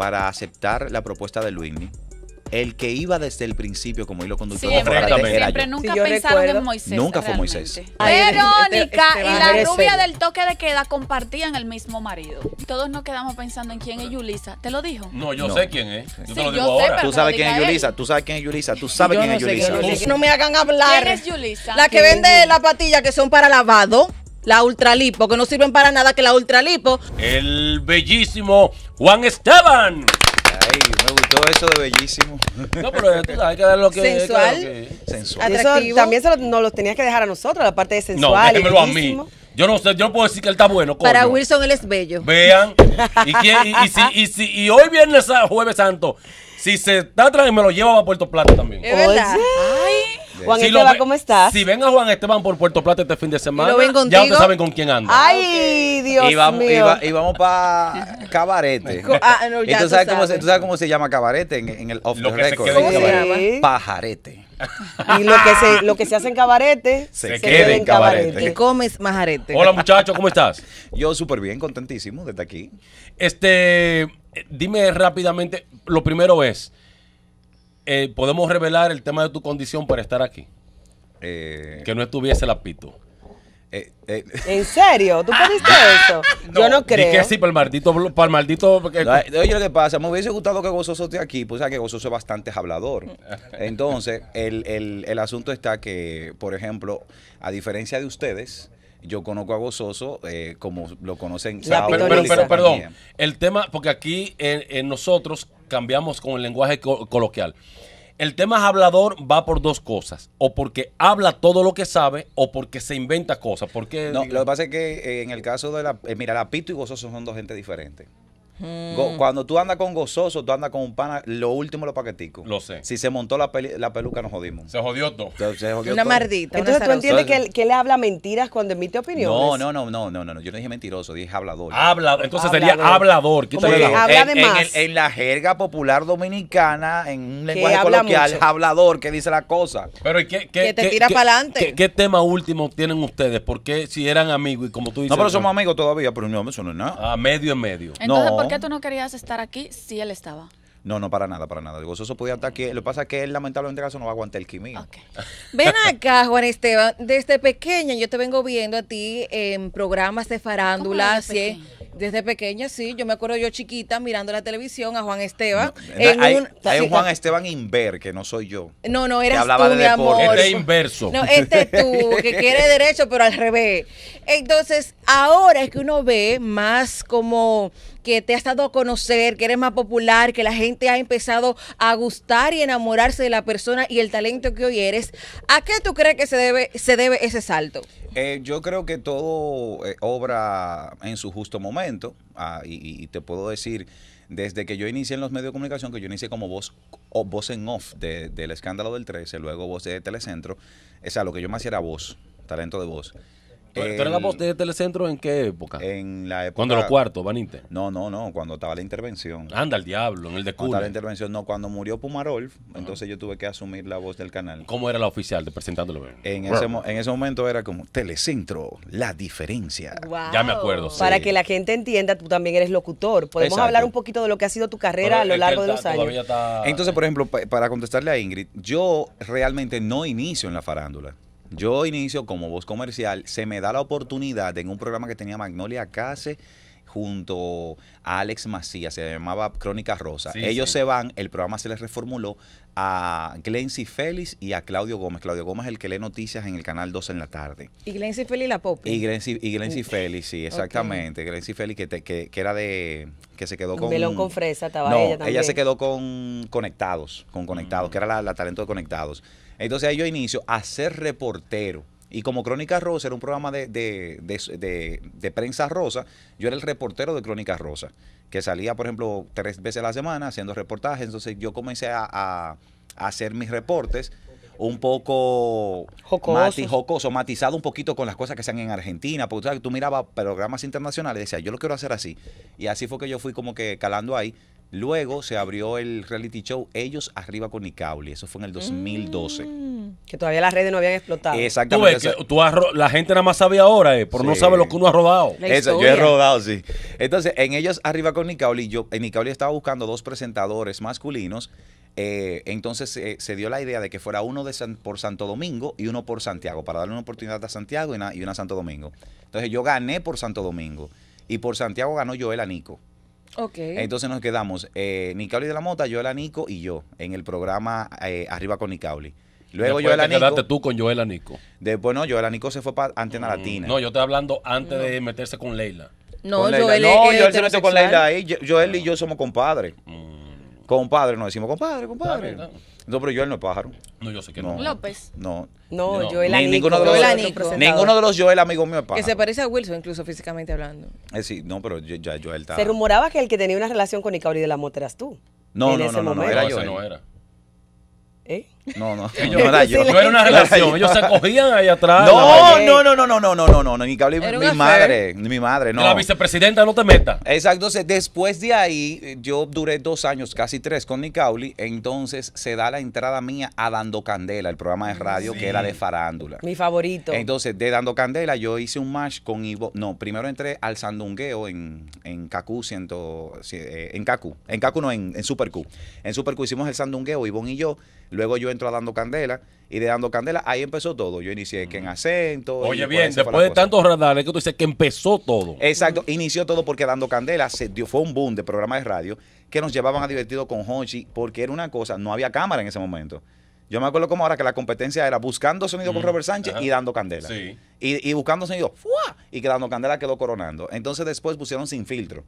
para aceptar la propuesta de Luismi. El que iba desde el principio como hilo conductor siempre, siempre, nunca pensaron en Moisés. Nunca fue Moisés. Este- Verónica este y la rubia del toque de queda compartían el mismo marido. Todos nos quedamos pensando en quién es Yulisa. ¿Te lo dijo? No, yo sé quién es. Yo te lo digo ahora. tú sabes quién es Yulisa, tú sabes quién es Yulisa, tú sabes quién es Yulisa. No me hagan hablar. ¿Quién es Yulisa? La que vende las patillas que son para lavado. La ultralipo, que no sirven para nada que la ultralipo. El bellísimo Juan Esteban. Ay, me gustó eso de bellísimo. No, pero hay que dar lo que Sensual. Sensual. Eso también nos lo, los tenías que dejar a nosotros, la parte de sensual. No, a mí. Yo no sé, yo no puedo decir que él está bueno. Para Wilson él es bello. Vean. Y, y, si, y, si, y hoy viernes, jueves santo, si se está atrás, me lo lleva a Puerto Plata también. Oye. Ay. Juan Esteban, ¿cómo estás? Si ven a Juan Esteban por Puerto Plata este fin de semana, ya ustedes saben con quién anda. Ay, Dios mío. Y, vamos para Cabarete. Ah, ¿Y tú, sabes Cómo, se llama Cabarete en, el off the record? Pajarete. Y lo que, se, lo que se hace en cabarete se, queda, en cabarete. Y comes majarete. Hola muchachos, ¿cómo estás? Yo súper bien, contentísimo de estar aquí. Este, dime rápidamente, lo primero es, eh, podemos revelar el tema de tu condición para estar aquí. Eh, que no estuviese la pito. Eh, ¿En serio? ¿Tú pediste eso? yo no creo. que sí, para maldito. maldito oye, lo que pasa, me hubiese gustado que Gozoso esté aquí, pues ya que Gozoso es bastante hablador. Entonces, el, asunto está que, por ejemplo, a diferencia de ustedes, yo conozco a Gozoso como lo conocen. pero, perdón, el tema, porque aquí en nosotros cambiamos con el lenguaje coloquial. El tema hablador va por dos cosas, o porque habla todo lo que sabe, o porque se inventa cosas. Porque, no, lo que pasa es que eh, en el caso de la, eh, mira, la pito y vosotros son dos gente diferentes. Mm. cuando tú andas con gozoso, tú andas con un pana, lo último lo paquetico. Lo sé. Si se montó la, la peluca, nos jodimos. Se jodió todo. Se, una mardita. Entonces tú entiendes que él, que habla mentiras cuando emite opiniones. No, no, no, no, no, no. Yo no dije mentiroso, dije hablador. Habla, entonces sería hablador. habla en, de más. En, la jerga popular dominicana, en un lenguaje coloquial, hablador que dice la cosa. Pero qué, qué, que te qué, tira para adelante. ¿qué, tema último tienen ustedes? Porque si eran amigos y como tú dices. No, pero somos amigos todavía, pero no, eso no es nada. A ah, medio en medio. no qué tú no querías estar aquí si él estaba? No, no, para nada, para nada. Digo, eso podía estar aquí. Lo que pasa es que él, lamentablemente, este caso no va a aguantar el quimio. Ven acá, Juan Esteban. Desde pequeña yo te vengo viendo a ti en programas de farándula. Desde, sí, desde pequeña, sí. Yo me acuerdo yo chiquita mirando la televisión a Juan Esteban. hay, un, Juan Esteban Inver, que no soy yo. No, no, eras hablaba tú, de mi amor. Este inverso. No, este es tú, que quiere derecho, pero al revés. Entonces, ahora es que uno ve más como que te has dado a conocer, que eres más popular, que la gente ha empezado a gustar y enamorarse de la persona y el talento que hoy eres, ¿a qué tú crees que se debe, ese salto? Eh, yo creo que todo eh, obra en su justo momento ah, y, te puedo decir desde que yo inicié en los medios de comunicación, que yo inicié como voz, o voz en off del escándalo del 13, luego voz de Telecentro, o sea, lo que yo más hacía era voz, talento de voz. ¿Tú, la voz de Telecentro en qué época? En la época. Cuando los cuartos, Inter? No, no, no, cuando estaba la intervención. Anda el diablo, en el de Cuba. la intervención, no, cuando murió Pumarol, entonces yo tuve que asumir la voz del canal. ¿Cómo era la oficial de presentándolo? En ese, en ese momento era como Telecentro, la diferencia. Ya me acuerdo. Para que la gente entienda, tú también eres locutor. Podemos hablar un poquito de lo que ha sido tu carrera a lo largo de los años. Entonces, por ejemplo, para contestarle a Ingrid, yo realmente no inicio en la farándula. Yo inicio como voz comercial, se me da la oportunidad en un programa que tenía Magnolia Case junto a Alex Macías, se llamaba Crónica Rosa. Ellos se van, el programa se les reformuló a Glency Félix y a Claudio Gómez. Claudio Gómez es el que lee noticias en el canal 12 en la tarde. Y Glency Félix la pop. Y Glency, y Félix, sí, exactamente. Okay. Glency Félix que, que, era de que se quedó con Melón con fresa, estaba ella también. ella se quedó con Conectados, con Conectados, mm. que era la, la talento de Conectados. Entonces ahí yo inicio a ser reportero. Y como Crónica Rosa era un programa de, prensa rosa, yo era el reportero de Crónica Rosa, que salía, por ejemplo, tres veces a la semana haciendo reportajes. Entonces yo comencé a, hacer mis reportes un poco jocoso, matizado un poquito con las cosas que sean en Argentina, porque tú mirabas programas internacionales y decías, yo lo quiero hacer así. Y así fue que yo fui como que calando ahí Luego se abrió el reality show Ellos Arriba con Nicauli. Eso fue en el 2012. Mm. que todavía las redes no habían explotado. Exactamente. la gente nada más sabe ahora, eh, no sabe lo que uno ha rodado. Eso, yo he rodado, sí. Entonces, en Ellos Arriba con Nicauli, yo en Nicauli estaba buscando dos presentadores masculinos. Eh, entonces eh, se dio la idea de que fuera uno de por Santo Domingo y uno por Santiago, para darle una oportunidad a Santiago y una, a Santo Domingo. Entonces yo gané por Santo Domingo y por Santiago ganó Joel Anico. Ok. Entonces nos quedamos eh, Nicauli de la Mota, Joela Anico y yo en el programa eh, Arriba con Nicauli. Luego quedaste tú con Joel Anico. Después no, Joel Anico se fue para Antena mm. Latina. No, yo estoy hablando antes de meterse con Leila. No, con Joel se metió con Leila ahí. Joel y yo somos compadres. Mm. Compadres, nos decimos compadre, compadre. No, pero Joel no es pájaro. No, yo sé que no. López. No. No, Joel Ni, ninguno, de los, Joel de amigos míos es pájaro. Que se parece a Wilson, incluso físicamente hablando. Eh, sí, no, pero ya Joel está. Se rumoraba que el que tenía una relación con Icauri de la Mota eras tú. No, no, no, no, no, era no era. ¿Eh? No, no, no, era yo. no era una relación, ellos se cogían ahí atrás. No, no, no, no, no, no, no, no, no, ni mi madre, ni mi madre, no. La vicepresidenta no te meta. Exacto, entonces después de ahí yo duré dos años, casi tres con Nicauli, entonces se da la entrada mía a Dando Candela, el programa de radio que era de farándula. Mi favorito. Entonces de Dando Candela yo hice un match con Ivo, no, primero entré al Sandungueo en, en Cacu, eh, en Cacu, en Cacu no, en, en Super Q. En Super Q hicimos el Sandungueo, Ivonne y yo, luego yo a Dando Candela y de Dando Candela ahí empezó todo. Yo inicié que en acento. Oye, bien, después de tantos radares que tú dices que empezó todo. Exacto, inició todo porque Dando Candela se dio, fue un boom de programa de radio que nos llevaban a divertido con Honchi porque era una cosa, no había cámara en ese momento. Yo me acuerdo como ahora que la competencia era buscando sonido con Robert Sánchez y dando candela. Y, buscando sonido, Y que dando candela quedó coronando. Entonces después pusieron sin filtro.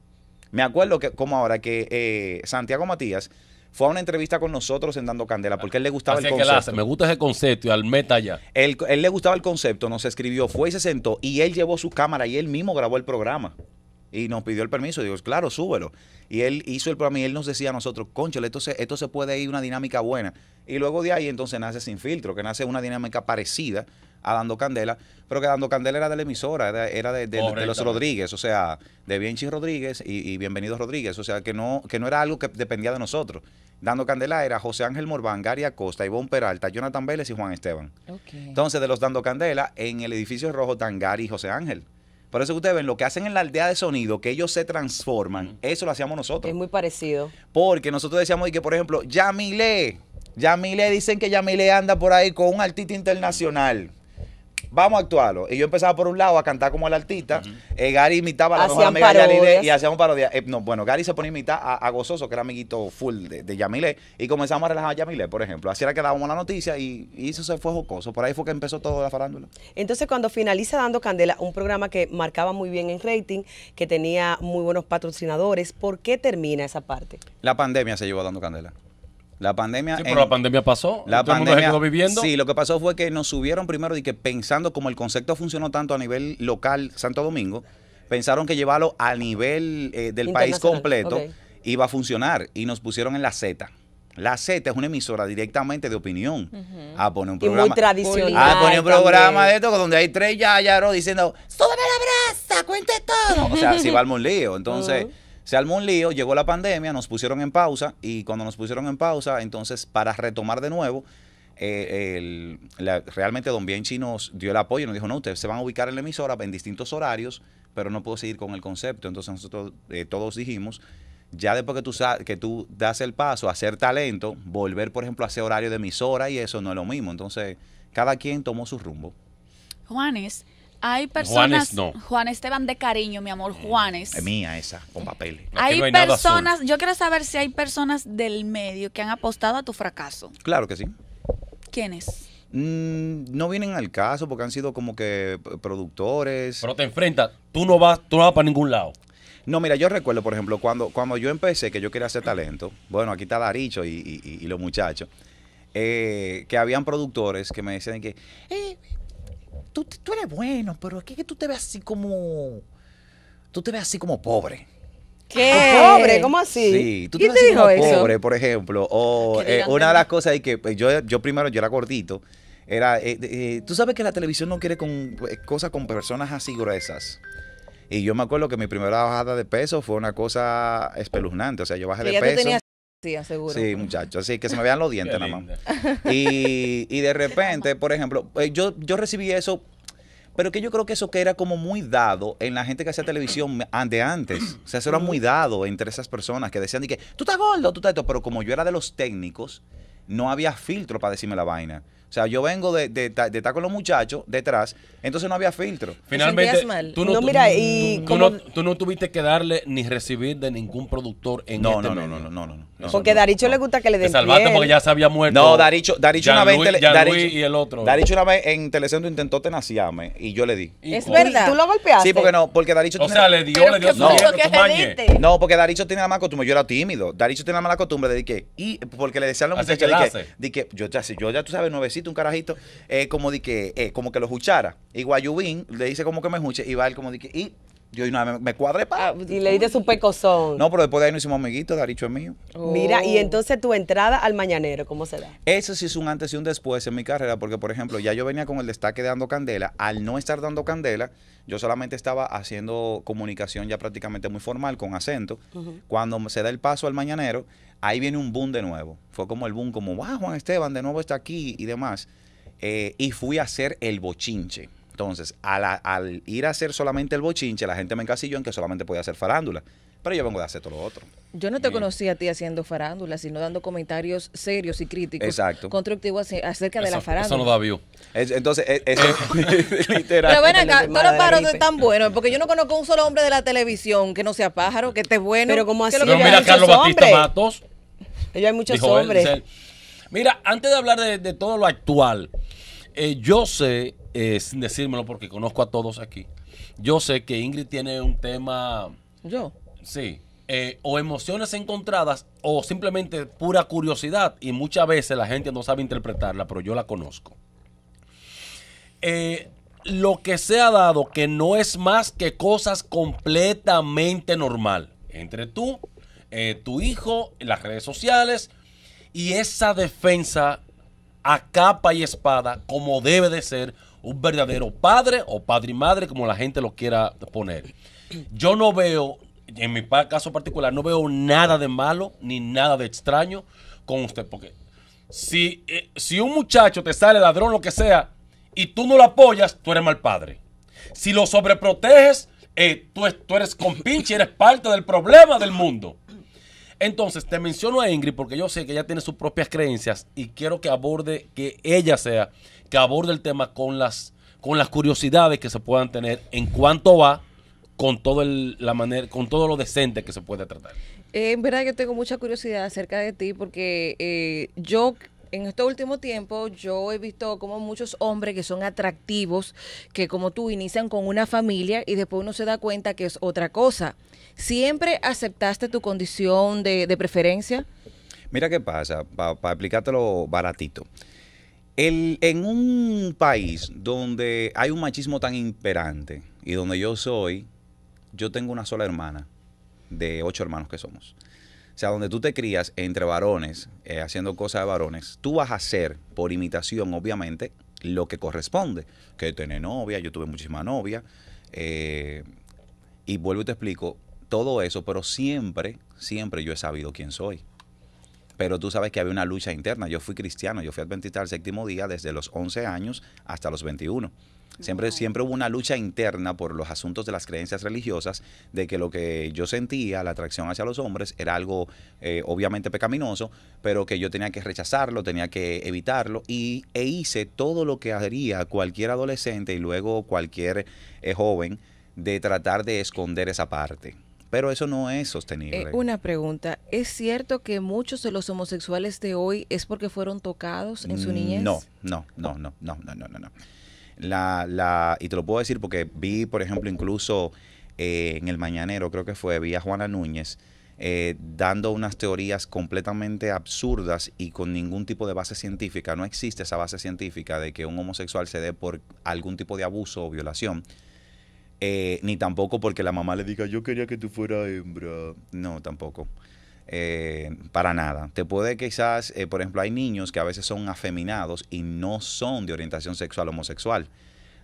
Me acuerdo que como ahora que eh, Santiago Matías fue a una entrevista con nosotros en Dando Candela porque él le gustaba el concepto. Me gusta ese concepto y al meta ya. Él, él le gustaba el concepto, nos escribió, fue y se sentó y él llevó su cámara y él mismo grabó el programa y nos pidió el permiso. Digo, claro, súbelo. Y él hizo el programa y él nos decía a nosotros, conchale, esto se, esto se puede ir una dinámica buena. Y luego de ahí entonces nace Sin Filtro, que nace una dinámica parecida a Dando Candela, pero que Dando Candela era de la emisora, era, de, los Rodríguez, o sea, de Bienchi Rodríguez y, y, Bienvenidos Rodríguez, o sea, que no, que no era algo que dependía de nosotros. Dando Candela era José Ángel Morván, Gary Acosta, Ivonne Peralta, Jonathan Vélez y Juan Esteban. Entonces, de los Dando Candela, en el edificio rojo están y José Ángel. Por eso ustedes ven, lo que hacen en la aldea de sonido, que ellos se transforman, eso lo hacíamos nosotros. Es muy parecido. Porque nosotros decíamos, y que por ejemplo, Yamile, Yamile, dicen que Yamile anda por ahí con un artista internacional vamos a actuarlo. Y yo empezaba por un lado a cantar como el artista. Eh, Gary imitaba a la mejor amiga y hacíamos parodia. Eh, no, bueno, Gary se ponía a imitar a, Gozoso, que era amiguito full de, de, Yamile, y comenzamos a relajar a Yamile, por ejemplo. Así era que dábamos la noticia y, eso se fue jocoso. Por ahí fue que empezó todo la farándula. Entonces, cuando finaliza Dando Candela, un programa que marcaba muy bien en rating, que tenía muy buenos patrocinadores, ¿por qué termina esa parte? La pandemia se llevó Dando Candela. La pandemia. Sí, pero la pandemia pasó. La pandemia. El viviendo. Sí, lo que pasó fue que nos subieron primero y que pensando como el concepto funcionó tanto a nivel local, Santo Domingo, pensaron que llevarlo a nivel eh, del país completo iba a funcionar y nos pusieron en la Z. La Z es una emisora directamente de opinión. A poner un programa. muy tradicional. A poner un programa de esto donde hay tres ya yayaros diciendo: ¡Súbeme la brasa! ¡Cuente todo! O sea, si va al lío. Entonces. Se armó un lío, llegó la pandemia, nos pusieron en pausa y cuando nos pusieron en pausa, entonces para retomar de nuevo, eh, realmente Don Bienchi nos dio el apoyo, nos dijo, no, ustedes se van a ubicar en la emisora en distintos horarios, pero no puedo seguir con el concepto. Entonces nosotros eh, todos dijimos, ya después que tú, que tú das el paso a hacer talento, volver, por ejemplo, a ese horario de emisora y eso no es lo mismo. Entonces, cada quien tomó su rumbo. Juanes, hay personas. Juan Esteban de cariño, mi amor, mm. Juanes. Es mía esa, con papeles. hay, personas. Yo quiero saber si hay personas del medio que han apostado a tu fracaso. Claro que sí. ¿Quiénes? Mm, no vienen al caso porque han sido como que productores. Pero te enfrentas, tú no vas, tú no vas para ningún lado. No, mira, yo recuerdo, por ejemplo, cuando, cuando yo empecé, que yo quería hacer talento, bueno, aquí está Daricho y, y, los muchachos, eh, que habían productores que me decían que, eh, tú, eres bueno, pero es que tú te ves así como, tú te ves así como pobre. ¿Qué? ¿Pobre? ¿Cómo así? Sí, tú te, dijo pobre, por ejemplo. O eh, una de las cosas que pues, yo, yo primero, yo era gordito. Era, eh, eh, tú sabes que la televisión no quiere con, cosas con personas así gruesas. Y yo me acuerdo que mi primera bajada de peso fue una cosa espeluznante. O sea, yo bajé de peso. Sí, aseguro. Sí, muchachos. Así que se me vean los dientes nada más. Y, y, de repente, por ejemplo, eh, yo, yo recibí eso, pero que yo creo que eso que era como muy dado en la gente que hacía televisión de antes. O sea, eso era muy dado entre esas personas que decían, que tú estás gordo, tú estás esto. Pero como yo era de los técnicos, no había filtro para decirme la vaina. O sea, yo vengo de, de, de, estar con los muchachos detrás, entonces no había filtro. Finalmente, tú no, tuviste que darle ni recibir de ningún productor en no, este no, no, no, no, no, no, no, Porque Daricho le gusta que le den Te salvaste porque ya se había muerto. No, Daricho, Daricho una vez... Luis, Daricho, y el otro. Daricho una vez en Telecentro intentó tenaciarme y yo le di. Es verdad. ¿Tú lo golpeaste? Sí, porque no, porque Daricho... O tiene... sea, le dio, le dio su no, porque Daricho tiene la mala costumbre, yo era tímido. Daricho tiene la mala costumbre de que... Y porque le decían a los muchachos de que... Yo ya, yo ya tú sabes, nuevecito un carajito, eh, como de que, eh, como que lo escuchara. Y Guayubín le dice como que me escuche y va él como de que, y yo no, me, me cuadré para. Ah, y le dije su pecozón. No, pero después de ahí nos hicimos amiguitos, Daricho es mío. Mira, y oh. entonces tu entrada al mañanero, ¿cómo se da? Eso sí es un antes y un después en mi carrera, porque por ejemplo, ya yo venía con el destaque de dando candela. Al no estar dando candela, yo solamente estaba haciendo comunicación ya prácticamente muy formal, con acento. Cuando se da el paso al mañanero, ahí viene un boom de nuevo. Fue como el boom, como, wow, Juan Esteban de nuevo está aquí y demás. Eh, y fui a hacer el bochinche. Entonces, al, ir a hacer solamente el bochinche, la gente me encasilló en que solamente podía hacer farándula. Pero yo vengo de hacer todo lo otro. Yo no te conocía conocí a ti haciendo farándula, sino dando comentarios serios y críticos. Exacto. Constructivos acerca de la farándula. Eso no da view. entonces, e-, es, eh. Pero ven acá, todos los están porque yo no conozco un solo hombre de la televisión que no sea pájaro, que esté bueno. Pero como así? mira, Carlos Batista Matos hay muchos hombres. Mira, antes de hablar de, todo lo actual, eh, yo sé, eh, sin decírmelo porque conozco a todos aquí, yo sé que Ingrid tiene un tema. ¿Yo? Sí. Eh, o emociones encontradas o simplemente pura curiosidad y muchas veces la gente no sabe interpretarla, pero yo la conozco. lo que se ha dado que no es más que cosas completamente normal entre tú eh, tu hijo, en las redes sociales y esa defensa a capa y espada como debe de ser un verdadero padre o padre y madre como la gente lo quiera poner. Yo no veo, en mi caso particular, no veo nada de malo ni nada de extraño con usted, porque si, eh, si un muchacho te sale ladrón, lo que sea, y tú no lo apoyas, tú eres mal padre. Si lo sobreproteges, eh, tú, tú eres compinche, eres parte del problema del mundo. Entonces, te menciono a Ingrid porque yo sé que ella tiene sus propias creencias y quiero que aborde, que ella sea, que aborde el tema con las, con las curiosidades que se puedan tener en cuanto va con todo la manera, con todo lo decente que se puede tratar. Eh, en verdad que tengo mucha curiosidad acerca de ti porque eh, yo en este último tiempo yo he visto como muchos hombres que son atractivos, que como tú inician con una familia y después uno se da cuenta que es otra cosa. ¿Siempre aceptaste tu condición de, preferencia? Mira qué pasa, para explicártelo baratito. en un país donde hay un machismo tan imperante y donde yo soy, yo tengo una sola hermana de ocho hermanos que somos. O sea, donde tú te crías entre varones, eh, haciendo cosas de varones, tú vas a hacer, por imitación, obviamente, lo que corresponde. Que tener novia, yo tuve muchísima novia. Eh, y vuelvo y te explico todo eso, pero siempre, siempre yo he sabido quién soy. Pero tú sabes que había una lucha interna. Yo fui cristiano, yo fui adventista al séptimo día desde los 11 años hasta los 21. Siempre, siempre hubo una lucha interna por los asuntos de las creencias religiosas, de que lo que yo sentía, la atracción hacia los hombres, era algo eh, obviamente pecaminoso, pero que yo tenía que rechazarlo, tenía que evitarlo, y, e hice todo lo que haría cualquier adolescente y luego cualquier eh, joven de tratar de esconder esa parte pero eso no es sostenible. Eh, una pregunta, ¿es cierto que muchos de los homosexuales de hoy es porque fueron tocados en su mm, niñez? No, no, no, no, no, no, no, no. La, la, y te lo puedo decir porque vi, por ejemplo, incluso eh, en el mañanero, creo que fue, vi a Juana Núñez eh, dando unas teorías completamente absurdas y con ningún tipo de base científica. No existe esa base científica de que un homosexual se dé por algún tipo de abuso o violación. Eh, ni tampoco porque la mamá le diga, yo quería que tú fueras hembra. No, tampoco. Eh, para nada. Te puede quizás, eh, por ejemplo, hay niños que a veces son afeminados y no son de orientación sexual homosexual.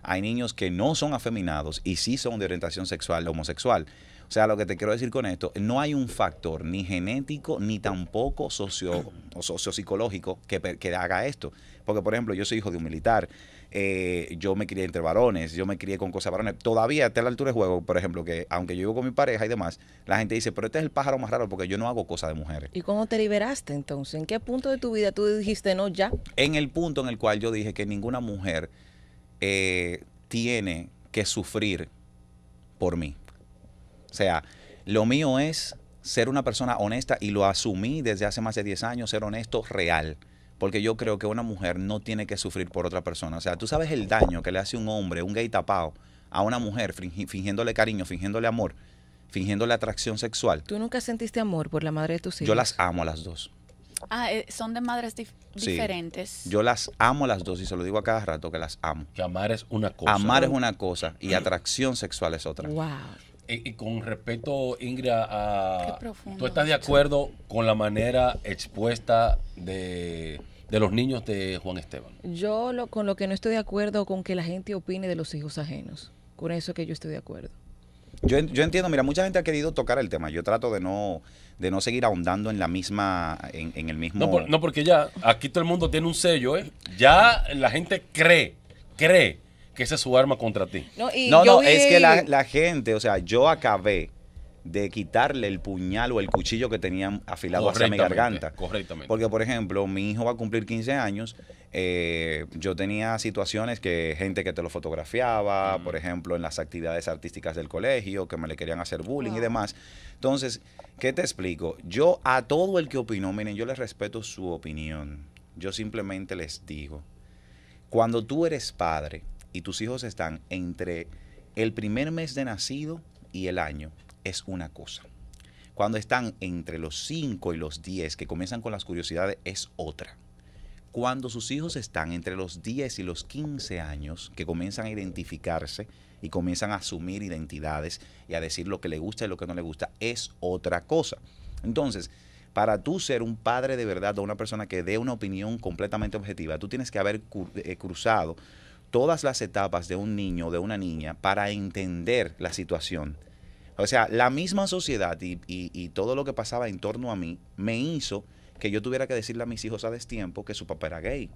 Hay niños que no son afeminados y sí son de orientación sexual homosexual. O sea, lo que te quiero decir con esto, no hay un factor ni genético ni tampoco socio, o sociopsicológico que haga esto. Porque, por ejemplo, yo soy hijo de un militar eh, yo me crié entre varones, yo me crié con cosas varones. Todavía hasta la altura de juego, por ejemplo, que aunque yo vivo con mi pareja y demás, la gente dice, pero este es el pájaro más raro porque yo no hago cosas de mujeres. ¿Y cómo te liberaste entonces? ¿En qué punto de tu vida tú dijiste no ya? En el punto en el cual yo dije que ninguna mujer eh, tiene que sufrir por mí. O sea, lo mío es ser una persona honesta y lo asumí desde hace más de 10 años, ser honesto, real porque yo creo que una mujer no tiene que sufrir por otra persona. O sea, tú sabes el daño que le hace un hombre, un gay tapado, a una mujer fingiéndole cariño, fingiéndole amor, fingiéndole atracción sexual. ¿Tú nunca sentiste amor por la madre de tus hijos? Yo las amo a las dos. Ah, eh, son de madres diferentes. Yo las amo a las dos y se lo digo a cada rato que las amo. Que amar es una cosa. Amar es una cosa y atracción sexual es otra. Wow. Y, con respeto, Ingrid, a, ¿tú estás de acuerdo con la manera expuesta de de los niños de Juan Esteban? Yo con lo que no estoy de acuerdo con que la gente opine de los hijos ajenos. Con eso que yo estoy de acuerdo. Yo, entiendo, mira, mucha gente ha querido tocar el tema. Yo trato de no, de no seguir ahondando en la misma, en, el mismo. No, no, porque ya aquí todo el mundo tiene un sello, ¿eh? Ya la gente cree, cree que esa es su arma contra ti. No, no, es que la, la gente, o sea, yo acabé de quitarle el puñal o el cuchillo que tenían afilado hacia mi garganta. Correctamente. Porque, por ejemplo, mi hijo va a cumplir 15 años. Eh, yo tenía situaciones que gente que te lo fotografiaba, por ejemplo, en las actividades artísticas del colegio, que me le querían hacer bullying y demás. Entonces, ¿qué te explico? Yo a todo el que opinó, miren, yo les respeto su opinión. Yo simplemente les digo, cuando tú eres padre y tus hijos están entre el primer mes de nacido y el año, es una cosa. Cuando están entre los 5 y los 10, que comienzan con las curiosidades, es otra. Cuando sus hijos están entre los 10 y los 15 años, que comienzan a identificarse y comienzan a asumir identidades y a decir lo que le gusta y lo que no le gusta, es otra cosa. Entonces, para tú ser un padre de verdad o una persona que dé una opinión completamente objetiva, tú tienes que haber eh, cruzado todas las etapas de un niño o de una niña para entender la situación o sea, la misma sociedad y, todo lo que pasaba en torno a mí me hizo que yo tuviera que decirle a mis hijos a destiempo que su papá era gay.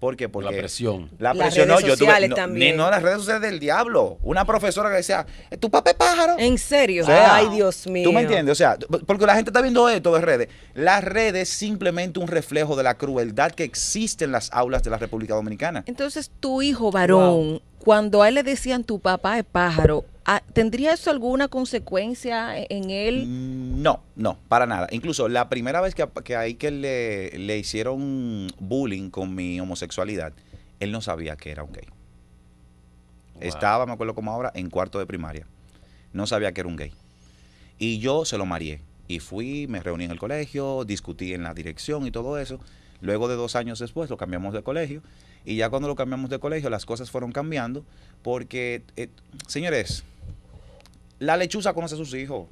¿Por qué? Porque la presión. La presión, no, yo tuve. también. no, las redes sociales del diablo. Una profesora que decía, tu papá es pájaro. En serio. Ay, Dios mío. ¿Tú me entiendes? O sea, porque la gente está viendo esto de redes. Las redes simplemente un reflejo de la crueldad que existe en las aulas de la República Dominicana. Entonces, tu hijo varón cuando a él le decían tu papá es pájaro, ah, ¿tendría eso alguna consecuencia e-, en él? Mm, no, no, para nada. Incluso la primera vez que, ahí que le, le, hicieron bullying con mi homosexualidad, él no sabía que era un gay. Estaba, me acuerdo como ahora, en cuarto de primaria. No sabía que era un gay. Y yo se lo marié. Y fui, me reuní en el colegio, discutí en la dirección y todo eso. Luego de dos años después lo cambiamos de colegio y ya cuando lo cambiamos de colegio, las cosas fueron cambiando, porque, eh, señores, la lechuza conoce a sus hijos.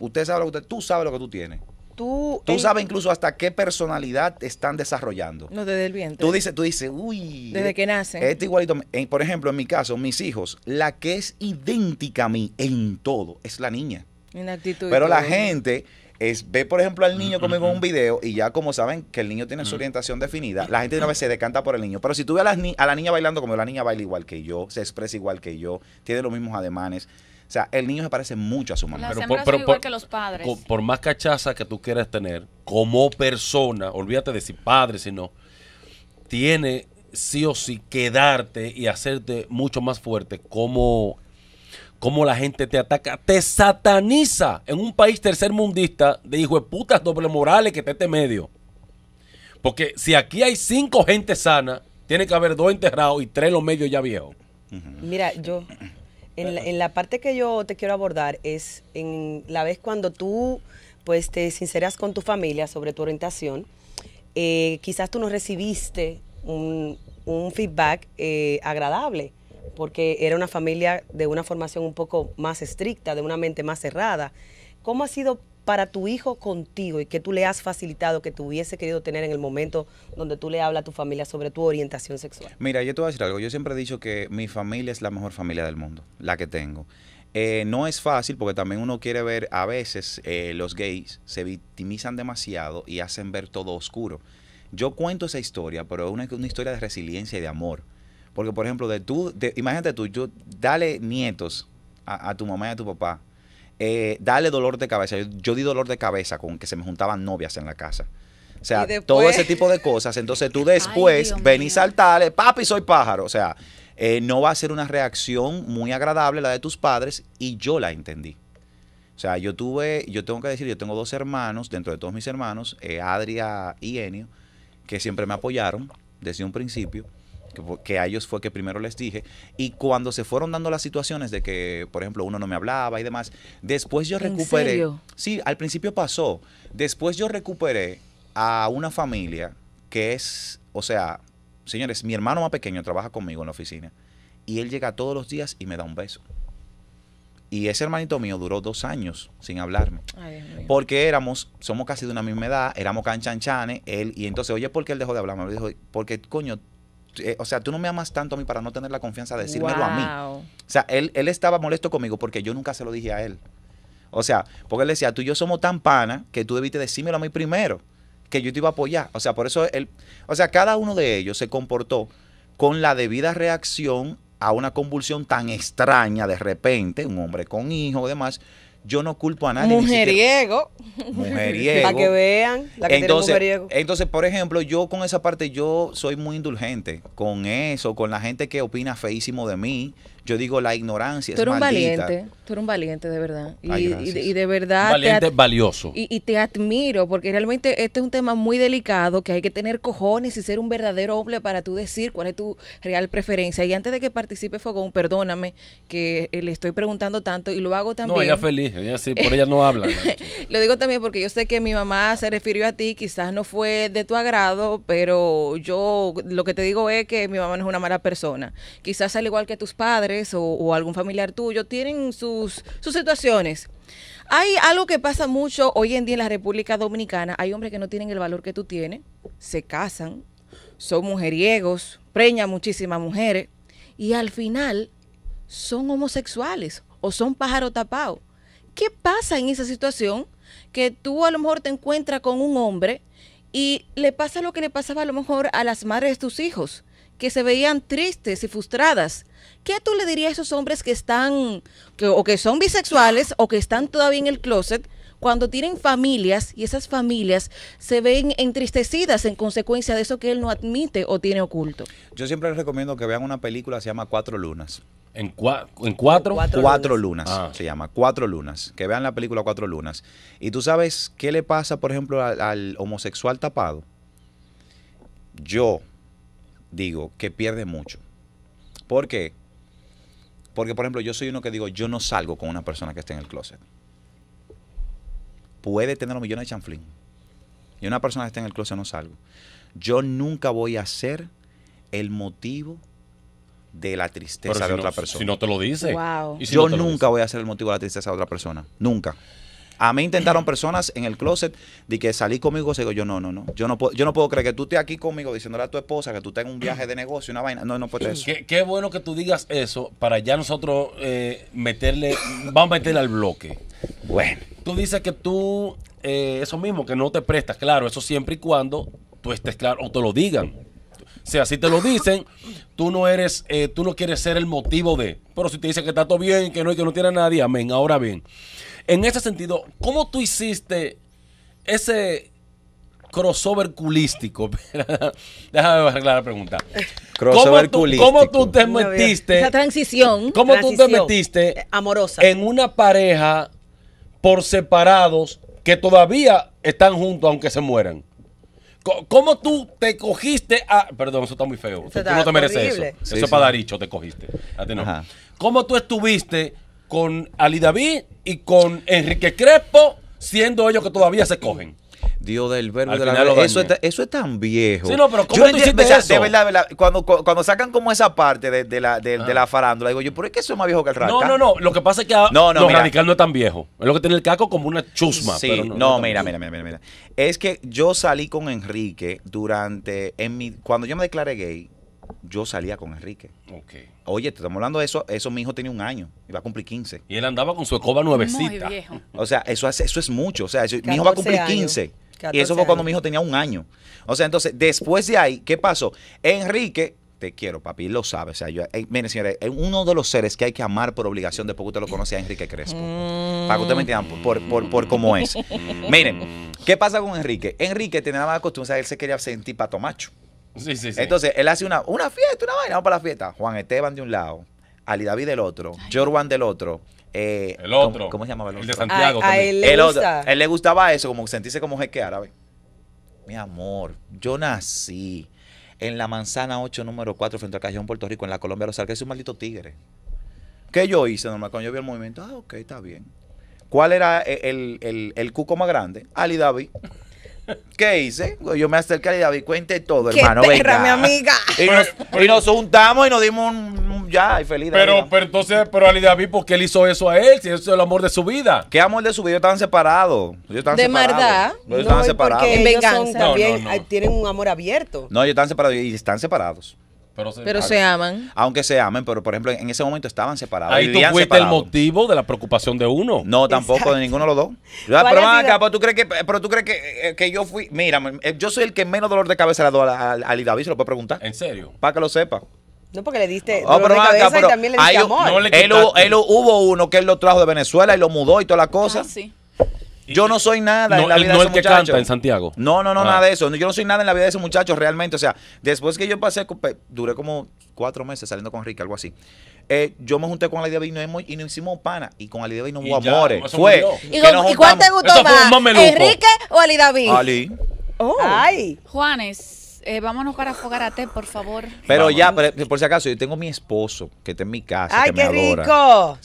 Usted sabe lo que usted, tú sabes lo que tú tienes. Tú, tú, sabes incluso hasta qué personalidad están desarrollando. No, desde el vientre. Tú dices, tú dices, uy. Desde que nacen. Este igualito. por ejemplo, en mi caso, mis hijos, la que es idéntica a mí en todo es la niña. En actitud. Pero la gente es ve por ejemplo, al niño conmigo un video y ya como saben que el niño tiene su orientación definida, la gente no una se decanta por el niño. Pero si tú ves a la, niña bailando como la niña baila igual que yo, se expresa igual que yo, tiene los mismos ademanes. O sea, el niño se parece mucho a su mamá. pero, por, los padres. Por, por, más cachaza que tú quieras tener, como persona, olvídate de si padre, si no, tiene sí o sí quedarte y hacerte mucho más fuerte como cómo la gente te ataca, te sataniza en un país tercermundista de hijo de putas doble morales que te este medio. Porque si aquí hay cinco gente sana, tiene que haber dos enterrados y tres los medios ya viejos. Mira, yo, en la, parte que yo te quiero abordar es en la vez cuando tú pues te sinceras con tu familia sobre tu orientación, eh, quizás tú no recibiste un, feedback eh, agradable porque era una familia de una formación un poco más estricta, de una mente más cerrada. ¿Cómo ha sido para tu hijo contigo y que tú le has facilitado que tú hubiese querido tener en el momento donde tú le hablas a tu familia sobre tu orientación sexual? Mira, yo te voy a decir algo. Yo siempre he dicho que mi familia es la mejor familia del mundo, la que tengo. Eh, no es fácil porque también uno quiere ver, a veces eh, los gays se victimizan demasiado y hacen ver todo oscuro. Yo cuento esa historia, pero es una historia de resiliencia y de amor. Porque, por ejemplo, de tú, imagínate tú, yo, dale nietos a, tu mamá y a tu papá. Eh, dale dolor de cabeza. Yo, di dolor de cabeza con que se me juntaban novias en la casa. O sea, todo ese tipo de cosas. Entonces tú después venís a y papi, soy pájaro. O sea, eh, no va a ser una reacción muy agradable la de tus padres y yo la entendí. O sea, yo tuve, yo tengo que decir, yo tengo dos hermanos, dentro de todos mis hermanos, eh, Adria y Enio, que siempre me apoyaron desde un principio que, a ellos fue que primero les dije, y cuando se fueron dando las situaciones de que, por ejemplo, uno no me hablaba y demás, después yo recuperé, sí, al principio pasó, después yo recuperé a una familia que es, o sea, señores, mi hermano más pequeño trabaja conmigo en la oficina, y él llega todos los días y me da un beso. Y ese hermanito mío duró dos años sin hablarme. porque éramos, somos casi de una misma edad, éramos canchanchanes, él, y entonces, oye, ¿por qué él dejó de hablarme? Me dijo, porque, coño, eh, o sea, tú no me amas tanto a mí para no tener la confianza de decírmelo a mí. O sea, él, él estaba molesto conmigo porque yo nunca se lo dije a él. O sea, porque él decía, tú y yo somos tan pana que tú debiste decírmelo a mí primero, que yo te iba a apoyar. O sea, por eso él, o sea, cada uno de ellos se comportó con la debida reacción a una convulsión tan extraña de repente, un hombre con hijo y demás, yo no culpo a nadie. Mujeriego. Mujeriego. Para que vean la que entonces, Entonces, por ejemplo, yo con esa parte, yo soy muy indulgente con eso, con la gente que opina feísimo de mí. Yo digo la ignorancia. Tú eres un valiente, tú eres un valiente de verdad. y, de, verdad... Un valiente valioso. Y, te admiro, porque realmente este es un tema muy delicado, que hay que tener cojones y ser un verdadero hombre para tú decir cuál es tu real preferencia. Y antes de que participe Fogón, perdóname que eh, le estoy preguntando tanto y lo hago también. No, ella feliz, ella sí, por ella no habla. lo digo también porque yo sé que mi mamá se refirió a ti, quizás no fue de tu agrado, pero yo lo que te digo es que mi mamá no es una mala persona. Quizás al igual que tus padres, o, algún familiar tuyo tienen sus, sus situaciones. Hay algo que pasa mucho hoy en día en la República Dominicana. Hay hombres que no tienen el valor que tú tienes, se casan, son mujeriegos, preñan muchísimas mujeres y al final son homosexuales o son pájaro tapado. ¿Qué pasa en esa situación que tú a lo mejor te encuentras con un hombre y le pasa lo que le pasaba a lo mejor a las madres de tus hijos, que se veían tristes y frustradas ¿Qué tú le dirías a esos hombres que están, o que son bisexuales, o que están todavía en el closet, cuando tienen familias y esas familias se ven entristecidas en consecuencia de eso que él no admite o tiene oculto? Yo siempre les recomiendo que vean una película, se llama Cuatro Lunas. ¿En, en cuatro? Cuatro, lunas, ah. se llama. Cuatro lunas. Que vean la película Cuatro lunas. Y tú sabes qué le pasa, por ejemplo, al, al homosexual tapado. Yo digo que pierde mucho. ¿Por qué? Porque, por ejemplo, yo soy uno que digo, yo no salgo con una persona que esté en el closet. Puede tener un millón de chanflín. Y una persona que esté en el closet no salgo. Yo nunca voy a ser el motivo de la tristeza de otra persona. Si no te lo dice. Wow. ¿Y yo nunca voy a ser el motivo de la tristeza de otra persona. Nunca. A mí intentaron personas en el closet de que salí conmigo, digo yo, no, no, no. Yo no puedo, yo no puedo creer que tú estés aquí conmigo diciéndole a tu esposa que tú tengas un viaje de negocio, una vaina. No, no puede eso. Qué, bueno que tú digas eso para ya nosotros eh, meterle, vamos a meterle al bloque. Bueno. Tú dices que tú, eh, eso mismo, que no te prestas, claro, eso siempre y cuando tú estés claro o te lo digan. O sea, si te lo dicen, tú no eres, eh, tú no quieres ser el motivo de. Pero si te dicen que está todo bien, que no, que no tiene nadie, amén. Ahora bien, en ese sentido, ¿cómo tú hiciste ese crossover culístico? Déjame arreglar la pregunta. Crossover ¿Cómo tú, culístico. ¿Cómo tú te metiste? Esa transición. ¿Cómo tú te metiste? Eh, amorosa. En una pareja por separados que todavía están juntos aunque se mueran. ¿Cómo tú te cogiste a.? Perdón, eso está muy feo. tú, no te mereces eso. eso es para Daricho, te cogiste. A ¿Cómo tú estuviste con Ali David y con Enrique Crespo, siendo ellos que todavía se cogen. Dios del verbo de la eso, eso es tan viejo. Sí, no, pero ¿cómo tú verdad, de verdad cuando, cuando, sacan como esa parte de, la, de, la farándula, digo yo, por qué eso es más viejo que el radical. No, no, no. Lo que pasa es que no, no, no es tan viejo. Es lo que tiene el caco como una chusma. Sí, no, mira, mira, mira, mira, mira. Es que yo salí con Enrique durante. En mi, cuando yo me declaré gay, yo salía con Enrique. Oye, te estamos hablando de eso, eso mi hijo tenía un año, iba a cumplir 15. Y él andaba con su escoba nuevecita. O sea, eso, eso es mucho, o sea, mi hijo va a cumplir 15. Y eso fue cuando mi hijo tenía un año. O sea, entonces, después de ahí, ¿qué pasó? Enrique, te quiero, papi, lo sabe. O sea, yo, eh, uno de los seres que hay que amar por obligación, después que usted lo conoce, a Enrique Crespo. Mm. Para que usted me entienda por, por, por, cómo es. miren, ¿qué pasa con Enrique? Enrique tenía la costumbre, él se quería sentir pato macho. Entonces, él hace una, fiesta, una vaina, vamos para la fiesta. Juan Esteban de un lado, Ali David del otro, Jorwan del otro. Eh, el otro. ¿cómo, se llamaba el de Santiago. A, él le él le gustaba eso, como sentirse como jeque árabe. Mi amor, yo nací en la manzana 8, número 4, frente al Callejón Puerto Rico, en la Colombia los Arques, es un maldito tigre. ¿Qué yo hice normal? Cuando yo vi el movimiento, ah, ok, está bien. ¿Cuál era el, el cuco más grande? Ali David. ¿Qué hice? Pues yo me acerqué y David cuenta todo, hermano. Perra, venga. mi amiga. Y nos, juntamos y nos dimos un, ya y feliz. Pero, pero entonces, pero Ali David, ¿por qué él hizo eso a él? Si eso es el amor de su vida. ¿Qué amor de su vida? Ellos estaban separados. de verdad. no, estaban separados. En venganza. tienen un amor abierto. No, ellos están separados y están separados. Pero se, aman. Aunque se amen, pero por ejemplo, en ese momento estaban separados. Ahí tú fuiste el motivo de la preocupación de uno. No, tampoco de ninguno de los dos. pero, acá, pero tú crees que, eh, que, yo fui. Mira, eh, yo soy el que menos dolor de cabeza le doy a, a, se lo puedo preguntar. ¿En serio? Para que lo sepa. No, porque le diste oh, pero de cabeza y también le diste amor. él, hubo, hubo, uno que él lo trajo de Venezuela y lo mudó y toda la cosa. Ah, sí. Yo no soy nada en la vida de ese No, no, no, ah. nada de eso. Yo no soy nada en la vida de ese muchacho realmente. O sea, después que yo pasé, eh, duré como cuatro meses saliendo con Rick, algo así. Eh, yo me junté con Alidia Vino y nos hicimos pana. Y con David Vino hubo amores. Fue. ¿Y, cuál te gustó más? ¿Enrique o Ali David? Oh. Ali. Ay. Juanes. Eh, vámonos para a té, por favor. Pero ya, por, si acaso, yo tengo mi esposo que está en mi casa. ¡Ay, que me qué rico! O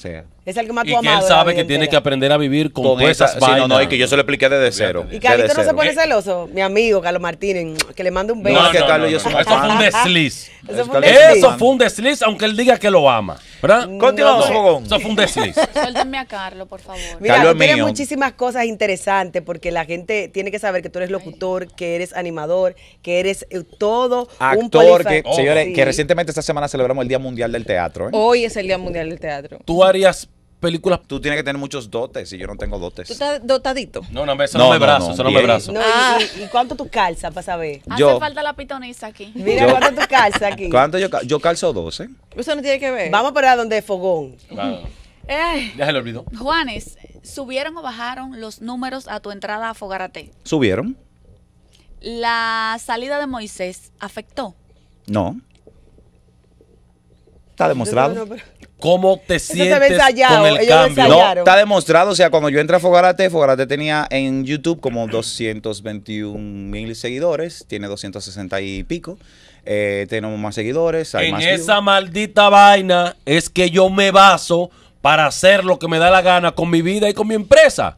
es el que más tú amado. Y él sabe que tiene que aprender a vivir con, esas manos. no, no, y que yo se lo expliqué desde cero. Y Carlito no se pone celoso. Mi amigo, Carlos Martínez, que le mande un beso. No, no, no, yo soy Eso fue un desliz. Eso fue un desliz. aunque él diga que lo ama. ¿Verdad? Continuamos, Eso fue un desliz. Suéltame a Carlos, por favor. Mira, tú tienes muchísimas cosas interesantes porque la gente tiene que saber que tú eres locutor, que eres animador, que eres eh, todo Actor, un que, señores, que recientemente esta semana celebramos el Día Mundial del Teatro. ¿eh? Hoy es el Día Mundial del Teatro. ¿Tú harías películas. Tú tienes que tener muchos dotes y yo no tengo dotes. ¿Tú estás dotadito? No, no, eso no, me brazo, no, me brazo. Ah. ¿y, cuánto tú calzas para saber? Hace falta la pitoniza aquí. Mira cuánto tú calzas aquí. ¿Cuánto yo, yo calzo 12? Eso no tiene que ver. Vamos para donde es fogón. Claro. Eh, ya se lo olvidó. Juanes, ¿subieron o bajaron los números a tu entrada a Fogarate? Subieron. ¿La salida de Moisés afectó? No. Está demostrado. ¿Cómo te sientes con el cambio? No, está demostrado. O sea, cuando yo entré a Fogarate, Fogarate tenía en YouTube como 221 mil seguidores. Tiene 260 y pico. Eh, tenemos más seguidores. Hay en esa maldita vaina es que yo me baso para hacer lo que me da la gana con mi vida y con mi empresa.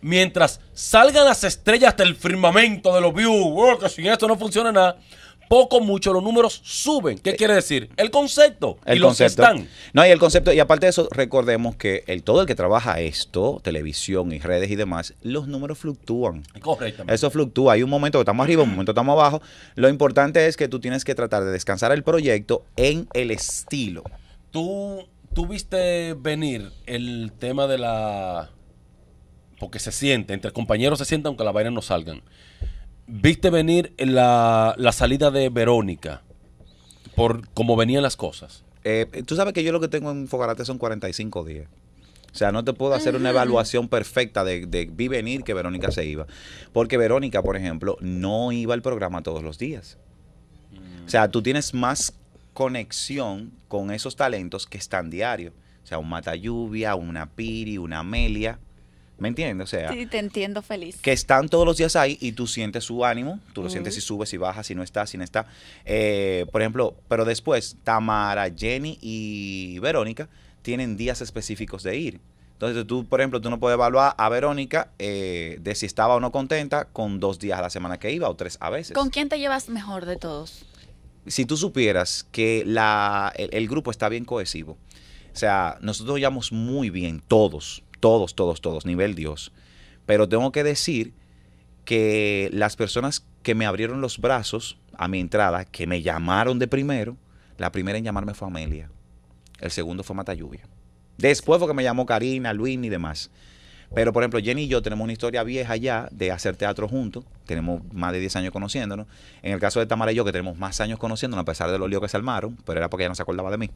Mientras salgan las estrellas del firmamento de los views, oh, que sin esto no funciona nada poco, mucho, los números suben. ¿Qué eh, quiere decir? El concepto el concepto. No, y el concepto, y aparte de eso, recordemos que el, todo el que trabaja esto, televisión y redes y demás, los números fluctúan. Eso fluctúa. Hay un momento que estamos arriba, un momento que estamos abajo. Lo importante es que tú tienes que tratar de descansar el proyecto en el estilo. Tú Viste venir el tema de la porque se siente, entre compañeros se siente aunque las vainas no salgan viste venir la, la salida de Verónica por cómo venían las cosas. Eh, tú sabes que yo lo que tengo en Fogarate son 45 días. O sea, no te puedo hacer una evaluación perfecta de, de, vi venir que Verónica se iba. Porque Verónica, por ejemplo, no iba al programa todos los días. O sea, tú tienes más conexión con esos talentos que están diario. O sea, un Mata Lluvia, una Piri, una Amelia. ¿Me entiendes? O sea, sí, te entiendo feliz. Que están todos los días ahí y tú sientes su ánimo, tú lo sientes si sube, si baja, si no está, si no está. Eh, por ejemplo, pero después Tamara, Jenny y Verónica tienen días específicos de ir. Entonces tú, por ejemplo, tú no puedes evaluar a Verónica eh, de si estaba o no contenta con dos días a la semana que iba o tres a veces. ¿Con quién te llevas mejor de todos? Si tú supieras que la, el, el grupo está bien cohesivo, o sea, nosotros llevamos muy bien todos todos, todos, todos, nivel Dios. Pero tengo que decir que las personas que me abrieron los brazos a mi entrada, que me llamaron de primero, la primera en llamarme fue Amelia. El segundo fue Lluvia. Después fue que me llamó Karina, Luis y demás. Pero, por ejemplo, Jenny y yo tenemos una historia vieja ya de hacer teatro juntos. Tenemos más de 10 años conociéndonos. En el caso de Tamara y yo, que tenemos más años conociéndonos, a pesar de los líos que se armaron, pero era porque ella no se acordaba de mí.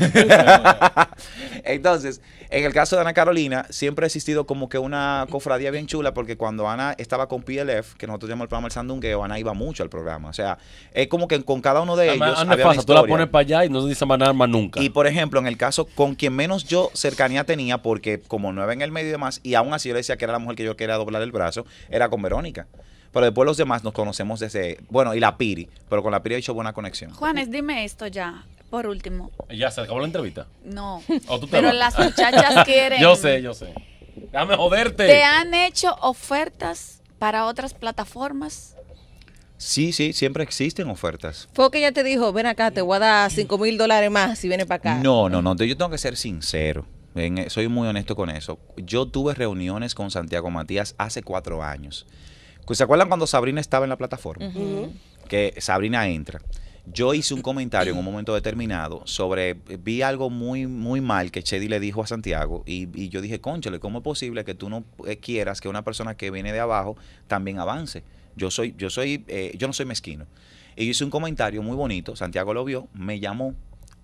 Entonces, en el caso de Ana Carolina, siempre ha existido como que una cofradía bien chula, porque cuando Ana estaba con PLF, que nosotros llamamos el programa El Sandungueo, Ana iba mucho al programa. O sea, es como que con cada uno de ellos. había pasa, tú la pones para allá y no se dice nada más nunca. Y, por ejemplo, en el caso con quien menos yo cercanía tenía, porque como no en el medio y demás, y aún así yo le decía que era la mujer que yo quería doblar el brazo, era con Verónica. Pero después los demás nos conocemos desde, bueno, y la Piri, pero con la Piri he hecho buena conexión. Juanes, dime esto ya, por último. Ya se acabó la entrevista. No. Oh, pero las muchachas quieren. yo sé, yo sé. Dame joderte. ¿Te han hecho ofertas para otras plataformas? Sí, sí, siempre existen ofertas. Fue que ya te dijo, ven acá, te voy a dar 5 mil dólares más si vienes para acá. No, no, no, yo tengo que ser sincero soy muy honesto con eso. Yo tuve reuniones con Santiago Matías hace cuatro años. ¿Se acuerdan cuando Sabrina estaba en la plataforma? Que Sabrina entra. Yo hice un comentario en un momento determinado sobre, vi algo muy, muy mal que Chedi le dijo a Santiago y, yo dije, conchale, ¿cómo es posible que tú no eh, quieras que una persona que viene de abajo también avance? Yo, soy, yo, soy, eh, yo no soy mezquino. Y hice un comentario muy bonito, Santiago lo vio, me llamó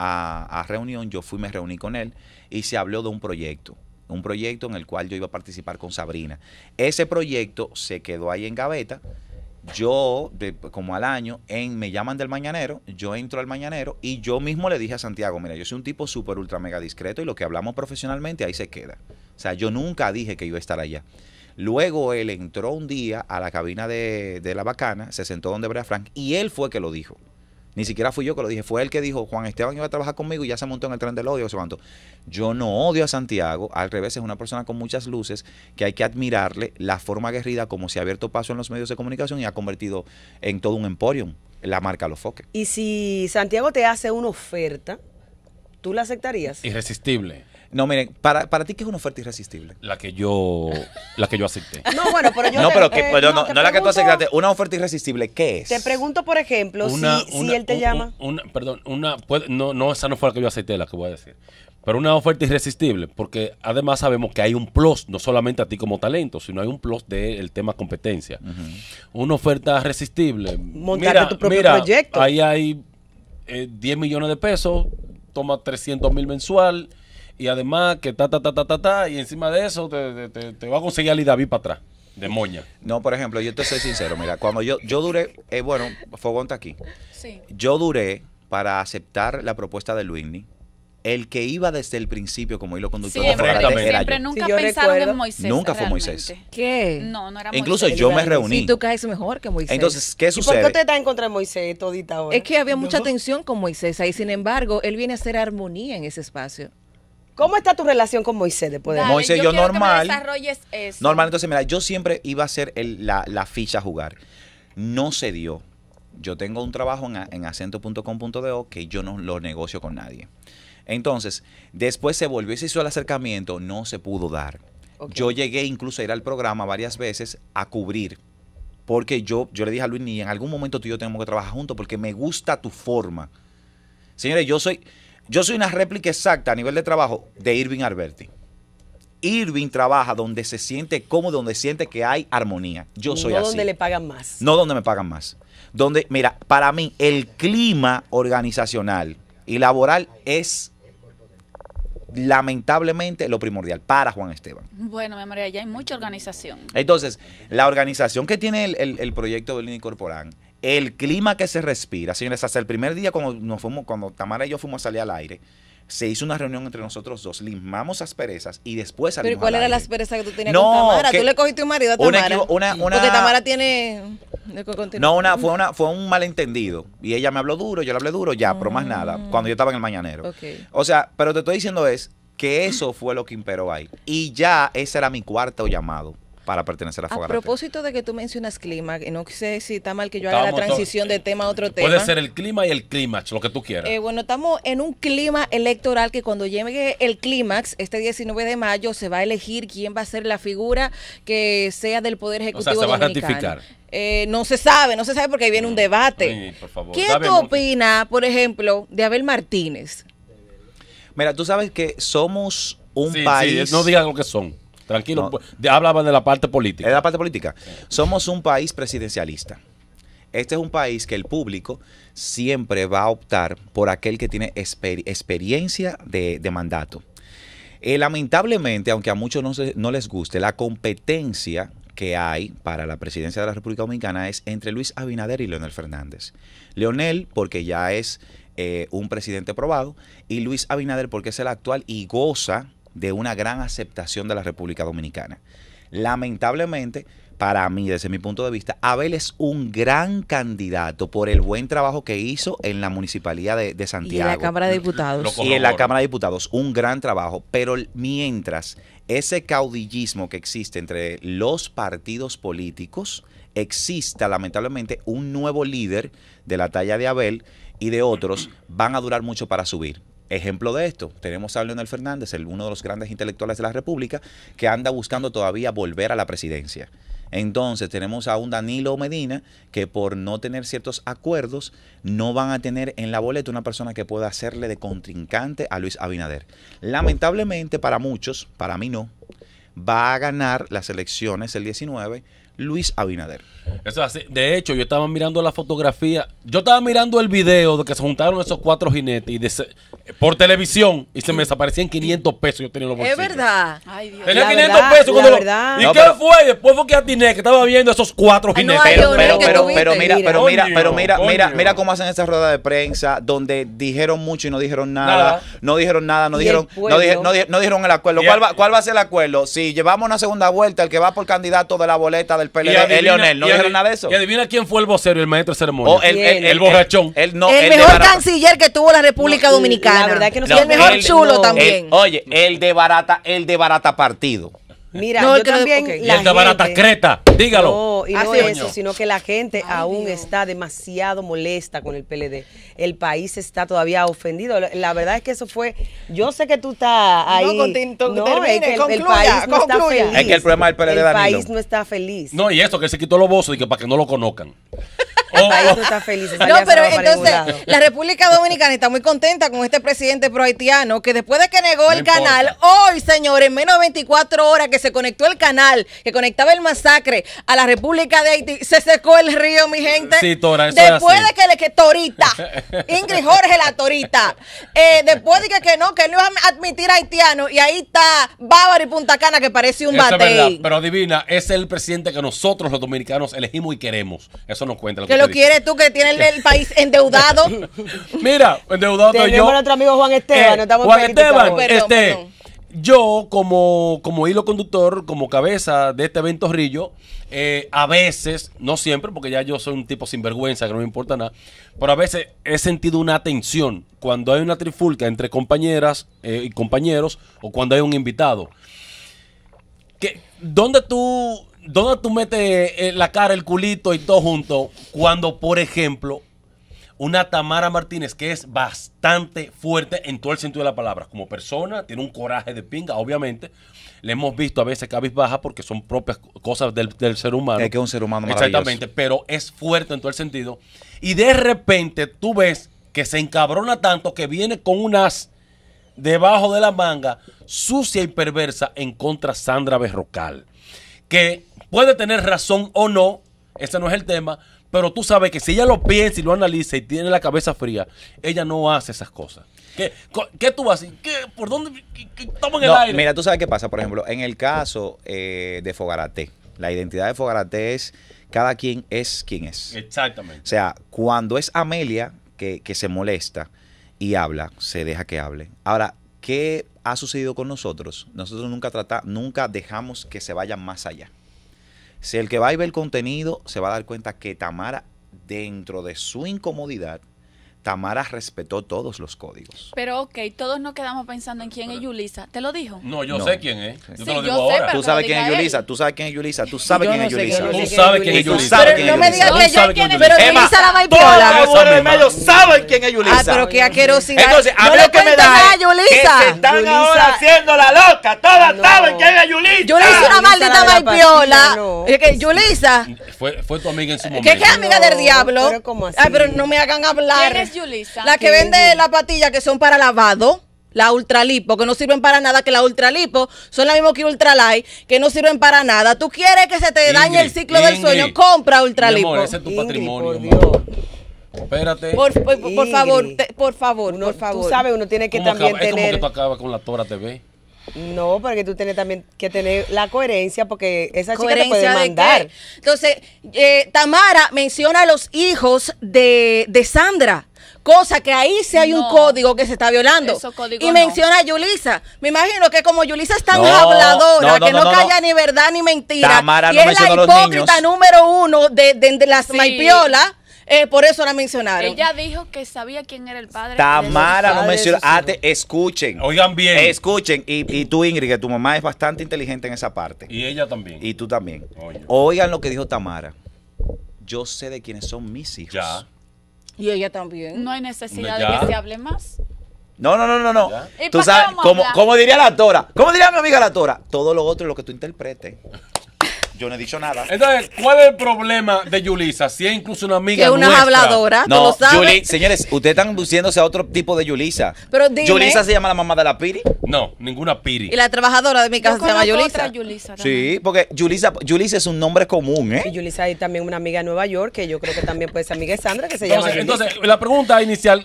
a, reunión, yo fui, me reuní con él y se habló de un proyecto un proyecto en el cual yo iba a participar con Sabrina. Ese proyecto se quedó ahí en gaveta. Yo, como al año, en me llaman del mañanero, yo entro al mañanero y yo mismo le dije a Santiago, mira, yo soy un tipo súper ultra mega discreto y lo que hablamos profesionalmente ahí se queda. O sea, yo nunca dije que iba a estar allá. Luego él entró un día a la cabina de, de la bacana, se sentó donde Brea Frank y él fue que lo dijo. Ni siquiera fui yo que lo dije, fue él que dijo, Juan Esteban iba a trabajar conmigo y ya se montó en el tren del odio, se Yo no odio a Santiago, al revés, es una persona con muchas luces que hay que admirarle la forma aguerrida como se ha abierto paso en los medios de comunicación y ha convertido en todo un emporium la marca Los Foques. Y si Santiago te hace una oferta, ¿tú la aceptarías? Irresistible. No, miren, para, ti, ¿qué es una oferta irresistible? La que yo, la que yo acepté. No, bueno, pero yo. No, pero, que, no, la que tú aceptaste. Una oferta irresistible, ¿qué es? Te pregunto, por ejemplo, si, él te llama. perdón, una. no, no, esa no fue la que yo acepté, la que voy a decir. Pero una oferta irresistible, porque además sabemos que hay un plus, no solamente a ti como talento, sino hay un plus del tema competencia. Una oferta irresistible... Montar tu propio proyecto. Ahí hay 10 eh, millones de pesos, toma 300 mil mensual y además que ta, ta, ta, ta, ta, ta, y encima de eso te, te, te va a conseguir a David para atrás. De moña. No, por ejemplo, yo te soy sincero, mira, cuando yo, yo duré, eh, bueno, Fogón está aquí. Yo duré para aceptar la propuesta de Luisni, el que iba desde el principio como hilo conductor siempre, siempre, nunca pensaba pensaron en Moisés nunca fue Moisés ¿qué? no, no era Moisés incluso yo me reuní Y tú caes mejor que Moisés entonces ¿qué sucede? ¿por qué te está en contra de Moisés todita ahora? es que había mucha tensión con Moisés ahí sin embargo él viene a hacer armonía en ese espacio ¿Cómo está tu relación con Moisés después de Moisés, yo, yo normal. Eso. Normal, entonces, mira, yo siempre iba a ser la, ficha a jugar. No se dio. Yo tengo un trabajo en, en acento.com.do que yo no lo negocio con nadie. Entonces, después se volvió y se hizo el acercamiento, no se pudo dar. Yo llegué incluso a ir al programa varias veces a cubrir porque yo, yo le dije a Luis, ni en algún momento tú y yo tenemos que trabajar juntos porque me gusta tu forma. Señores, yo soy, yo soy una réplica exacta a nivel de trabajo de Irving Alberti. Irving trabaja donde se siente cómodo, donde siente que hay armonía. Yo soy así. No donde le pagan más. No donde me pagan más. Donde, mira, para mí el clima organizacional y laboral es lamentablemente lo primordial para Juan Esteban. Bueno, mi amor, ya hay mucha organización. Entonces, la organización que tiene el, proyecto de proyecto del el clima que se respira, señores, hasta el primer día cuando nos fuimos, cuando Tamara y yo fuimos a salir al aire, se hizo una reunión entre nosotros dos, limamos asperezas y después salimos. ¿Pero cuál era la aspereza que tú tenías con Tamara? tú le cogiste un marido a Tamara. Porque Tamara tiene. No, una, fue, una, fue un malentendido. Y ella me habló duro, yo le hablé duro, ya, pero más nada, mm. cuando yo estaba en el mañanero. O sea, pero te estoy diciendo es que eso fue lo que imperó ahí. Y ya ese era mi cuarto llamado para pertenecer a A propósito de que tú mencionas clima, no sé si está mal que yo haga la transición de tema a otro tema. Puede ser el clima y el clímax, lo que tú quieras. Eh, bueno, estamos en un clima electoral que cuando llegue el clímax, este 19 de mayo, se va a elegir quién va a ser la figura que sea del Poder Ejecutivo o se va a ratificar. Eh, no se sabe, no se sabe porque ahí viene un mm. debate. ¿Qué tú opinas, por ejemplo, de Abel Martínez? Mira, tú sabes que somos un país. no digan lo que son. Tranquilo, pues, hablaban de, la parte política. De la parte política. Somos un país presidencialista. Este es un país que el público siempre va a optar por aquel que tiene experiencia de, mandato. Eh, lamentablemente, aunque a muchos no, les guste, la competencia que hay para la presidencia de la República Dominicana es entre Luis Abinader y Leonel Fernández. Leonel, porque ya es eh, un presidente probado, y Luis Abinader, porque es el actual y goza de una gran aceptación de la República Dominicana. Lamentablemente, para mí, desde mi punto de vista, Abel es un gran candidato por el buen trabajo que hizo en la municipalidad de, Santiago. en la Cámara de Diputados. Y en la Cámara de Diputados, un gran trabajo. Pero mientras ese caudillismo que existe entre los partidos políticos, exista lamentablemente un nuevo líder de la talla de Abel y de otros, van a durar mucho para subir. Ejemplo de esto, tenemos a Leonel Fernández, el, uno de los grandes intelectuales de la República, que anda buscando todavía volver a la presidencia. Entonces tenemos a un Danilo Medina que por no tener ciertos acuerdos no van a tener en la boleta una persona que pueda hacerle de contrincante a Luis Abinader. Lamentablemente para muchos, para mí no, va a ganar las elecciones el 19 Luis Abinader. Eso es así. De hecho, yo estaba mirando la fotografía, yo estaba mirando el video de que se juntaron esos cuatro jinetes y de por televisión y se me desaparecían 500 pesos yo tenía los bolsillos. Es verdad. Tenía 500 pesos cuando ¿Y qué fue? Después fue que atiné que estaba viendo esos cuatro jinetes. pero, pero, pero, mira, pero mira, pero mira, mira, mira cómo hacen esa rueda de prensa donde dijeron mucho y no dijeron nada, no dijeron nada, no dijeron, no, dijeron el acuerdo. ¿Cuál va, ¿Cuál va, a ser el acuerdo? Si llevamos una segunda vuelta, el que va por candidato de la boleta del PLD es Leonel, no dijeron nada de eso. Y adivina quién fue el vocero y el maestro de ceremonia. el, borrachón. El, mejor canciller que tuvo la República Dominicana la verdad que no, Y el mejor chulo también. oye, el de barata, el de barata partido. Mira, yo también. y el de barata creta, dígalo. No, y no Así ah, eso, sino que la gente aún está demasiado molesta con el PLD. El país está todavía ofendido. La verdad es que eso fue. Yo sé que tú estás ahí. No, termine, es el, el, país no está feliz. Es que el problema del PLD El país no está feliz. No, y eso que se quitó los bozos y que para que no lo conozcan. Oh, oh. está feliz. No, pero entonces la República Dominicana está muy contenta con este presidente pro que después de que negó el canal, hoy, señores, en menos de 24 horas que se conectó el canal, que conectaba el masacre a la República de Haití, se secó el río, mi gente. Sí, Después de que le que Torita, Ingrid Jorge la Torita, eh, después de que, no, que él no iba a admitir a haitiano y ahí está Bávaro y Punta Cana que parece un bate. Pero adivina, es el presidente que nosotros los dominicanos elegimos y queremos. Eso nos cuenta quieres tú que tienes el país endeudado. Mira, endeudado estoy yo. amigo Juan eh, Esteban. Juan Esteban, este, yo como, como hilo conductor, como cabeza de este evento Rillo, eh, a veces, no siempre, porque ya yo soy un tipo sinvergüenza, que no me importa nada, pero a veces he sentido una tensión cuando hay una trifulca entre compañeras eh, y compañeros o cuando hay un invitado. ¿Dónde tú ¿dónde tú metes eh, la cara, el culito y todo junto cuando, por ejemplo, una Tamara Martínez que es bastante fuerte en todo el sentido de la palabra, como persona, tiene un coraje de pinga, obviamente. Le hemos visto a veces baja porque son propias cosas del, ser humano. Es que es un ser humano Exactamente, pero es fuerte en todo el sentido. Y de repente tú ves que se encabrona tanto que viene con unas debajo de la manga, sucia y perversa en contra Sandra Berrocal. Que Puede tener razón o no, ese no es el tema, pero tú sabes que si ella lo piensa y lo analiza y tiene la cabeza fría, ella no hace esas cosas. ¿Qué, qué tú vas ¿Qué, ¿Por dónde? Qué, el aire? Mira, tú sabes qué pasa, por ejemplo, en el caso eh, de Fogarate, la identidad de Fogarate es cada quien es quien es. Exactamente. O sea, cuando es Amelia que, que se molesta y habla, se deja que hable. Ahora, ¿qué ha sucedido con nosotros? Nosotros nunca, trata, nunca dejamos que se vayan más allá. Si el que va y ve el contenido se va a dar cuenta que Tamara, dentro de su incomodidad, Tamara respetó todos los códigos. Pero ok, todos nos quedamos pensando en quién es Yulisa. ¿Te lo dijo? No, yo sé quién es. Yo te lo digo ahora. tú sabes quién es Yulisa, tú sabes quién es Yulisa, tú sabes quién es Yulisa. Tú sabes quién es Yulisa. Pero no me digas que yo quién es, pero Yulisa la va a ir Todos los medio saben quién es Yulisa. Ah, pero qué aquerosidad. Entonces, a mí lo que me da es que se están ahora haciendo la loca. Todas saben quién es Yulisa. Yulisa una maldita vaipiola. Yulisa. Fue tu amiga en su momento. ¿Qué es amiga del diablo? Ay, pero no me hagan hablar. La que vende la patilla que son para lavado. La ultralipo, que no sirven para nada, que la ultralipo son la misma que ultralight, que no sirven para nada. ¿Tú quieres que se te dañe el ciclo del sueño? Compra ultralipo. es tu patrimonio. Por Espérate. Por, favor, por favor, por favor. Tú sabes, uno tiene que también tener. que con la TV. No, porque tú tienes también que tener la coherencia, porque esa chica te puede mandar. Entonces, eh, Tamara menciona a los hijos de, de Sandra. Cosa que ahí sí hay un código que se está violando. Y menciona a Yulisa. Me imagino que como Yulisa es tan habladora, que no, calla ni verdad ni mentira, Tamara y es la hipócrita número uno de, las eh, por eso la mencionaron. Ella dijo que sabía quién era el padre. Tamara no mencionó. Ate, ah, escuchen. Oigan bien. Escuchen. Y, tú, Ingrid, que tu mamá es bastante inteligente en esa parte. Y ella también. Y tú también. Oigan lo que dijo Tamara. Yo sé de quiénes son mis hijos. Ya. Y ella también. No hay necesidad de que se hable más. No, no, no, no, no. Tú sabes, como, como, diría la Tora, ¿Cómo diría mi amiga la Tora, todo lo otro es lo que tú interpretes. Yo no he dicho nada. Entonces, ¿cuál es el problema de Yulisa? Si es incluso una amiga. Que una habladora. No, lo sabes? señores, ustedes están induciéndose a otro tipo de Yulisa. Pero dime. se llama la mamá de la Piri? No, ninguna Piri. ¿Y la trabajadora de mi casa se llama Yulisa? sí, porque Yulisa, es un nombre común, ¿eh? Y Yulisa hay también una amiga de Nueva York que yo creo que también puede ser amiga de Sandra que se llama. Entonces, la pregunta inicial: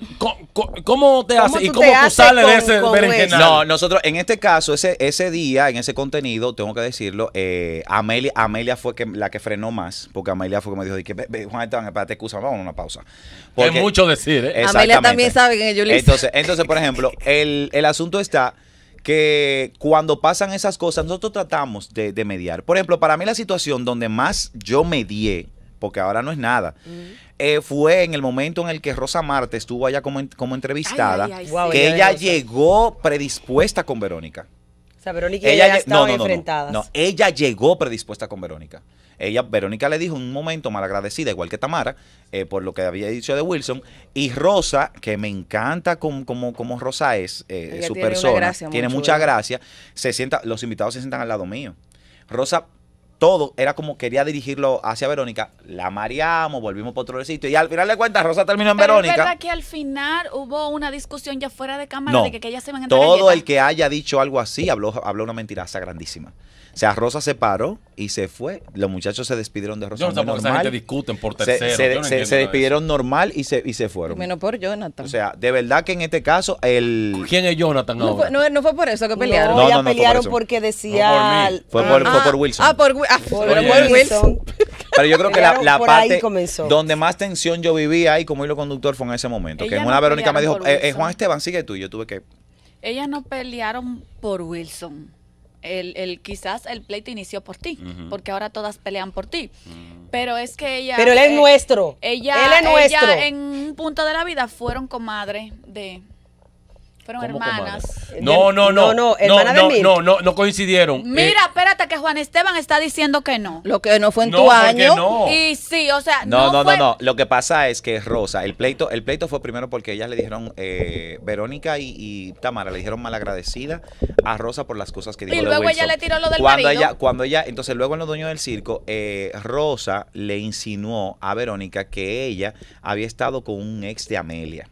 ¿cómo, te hace y cómo tú sales de ese berenjenal? No, nosotros, en este caso, ese, ese día, en ese contenido, tengo que decirlo, eh, Amelia Amelia fue que, la que frenó más, porque Amelia fue que me dijo, que, Juan Esteban, espérate, excusa, vamos a una pausa. es mucho decir, ¿eh? Amelia también sabe que yo le entonces, entonces, por ejemplo, el, asunto está que cuando pasan esas cosas, nosotros tratamos de, mediar. Por ejemplo, para mí la situación donde más yo medié, porque ahora no es nada, eh, fue en el momento en el que Rosa Marte estuvo allá como, entrevistada, que ella llegó predispuesta con Verónica. O sea, Verónica ella, no, No, ella llegó predispuesta con Verónica. Ella, Verónica le dijo un momento mal agradecida, igual que Tamara, eh, por lo que había dicho de Wilson. Y Rosa, que me encanta como, como, como Rosa es, eh, su persona, tiene mucha gracia, se sienta, los invitados se sientan al lado mío. Rosa todo era como quería dirigirlo hacia Verónica, la mareamos, volvimos por otro sitio y al final de cuentas Rosa terminó en Verónica. Es verdad que al final hubo una discusión ya fuera de cámara de que, se van a Todo el que haya dicho algo así habló, habló una mentiraza grandísima. O sea, Rosa se paró y se fue. Los muchachos se despidieron de Rosa. Yo no sé discuten por tercero. Se, se, despidieron normal y se, y se fueron. menos por Jonathan. O sea, de verdad que en este caso, el. ¿Quién es Jonathan no, ahora? no, fue por eso que pelearon. No, pelearon porque decía. fue, por, ah, por, Wilson. Ah, por, ah, Wilson. Pero yo creo que la, parte donde más tensión yo vivía ahí como hilo conductor fue en ese momento. que en una Verónica me dijo, eh, eh Juan Esteban, sigue tú. Y yo tuve que. Ellas no pelearon por Wilson el, el, quizás el pleito inició por ti, porque ahora todas pelean por ti. Mm. Pero es que ella. Pero él es eh, nuestro. Ella, él es ella en un punto de la vida fueron comadre de, hermanas. No, no, no. No, no, no, no, no, coincidieron. Mira, eh, espérate que Juan Esteban está diciendo que no. Lo que no fue en tu año. Y sí, o sea, no. No, no, no, Lo que pasa es que Rosa, el pleito, el pleito fue primero porque ellas le dijeron, eh, Verónica y, Tamara le dijeron malagradecida a Rosa por las cosas que dijo. Y luego ella le tiró lo del cuando Ella, cuando ella, entonces luego en los dueños del circo, eh, Rosa le insinuó a Verónica que ella había estado con un ex de Amelia.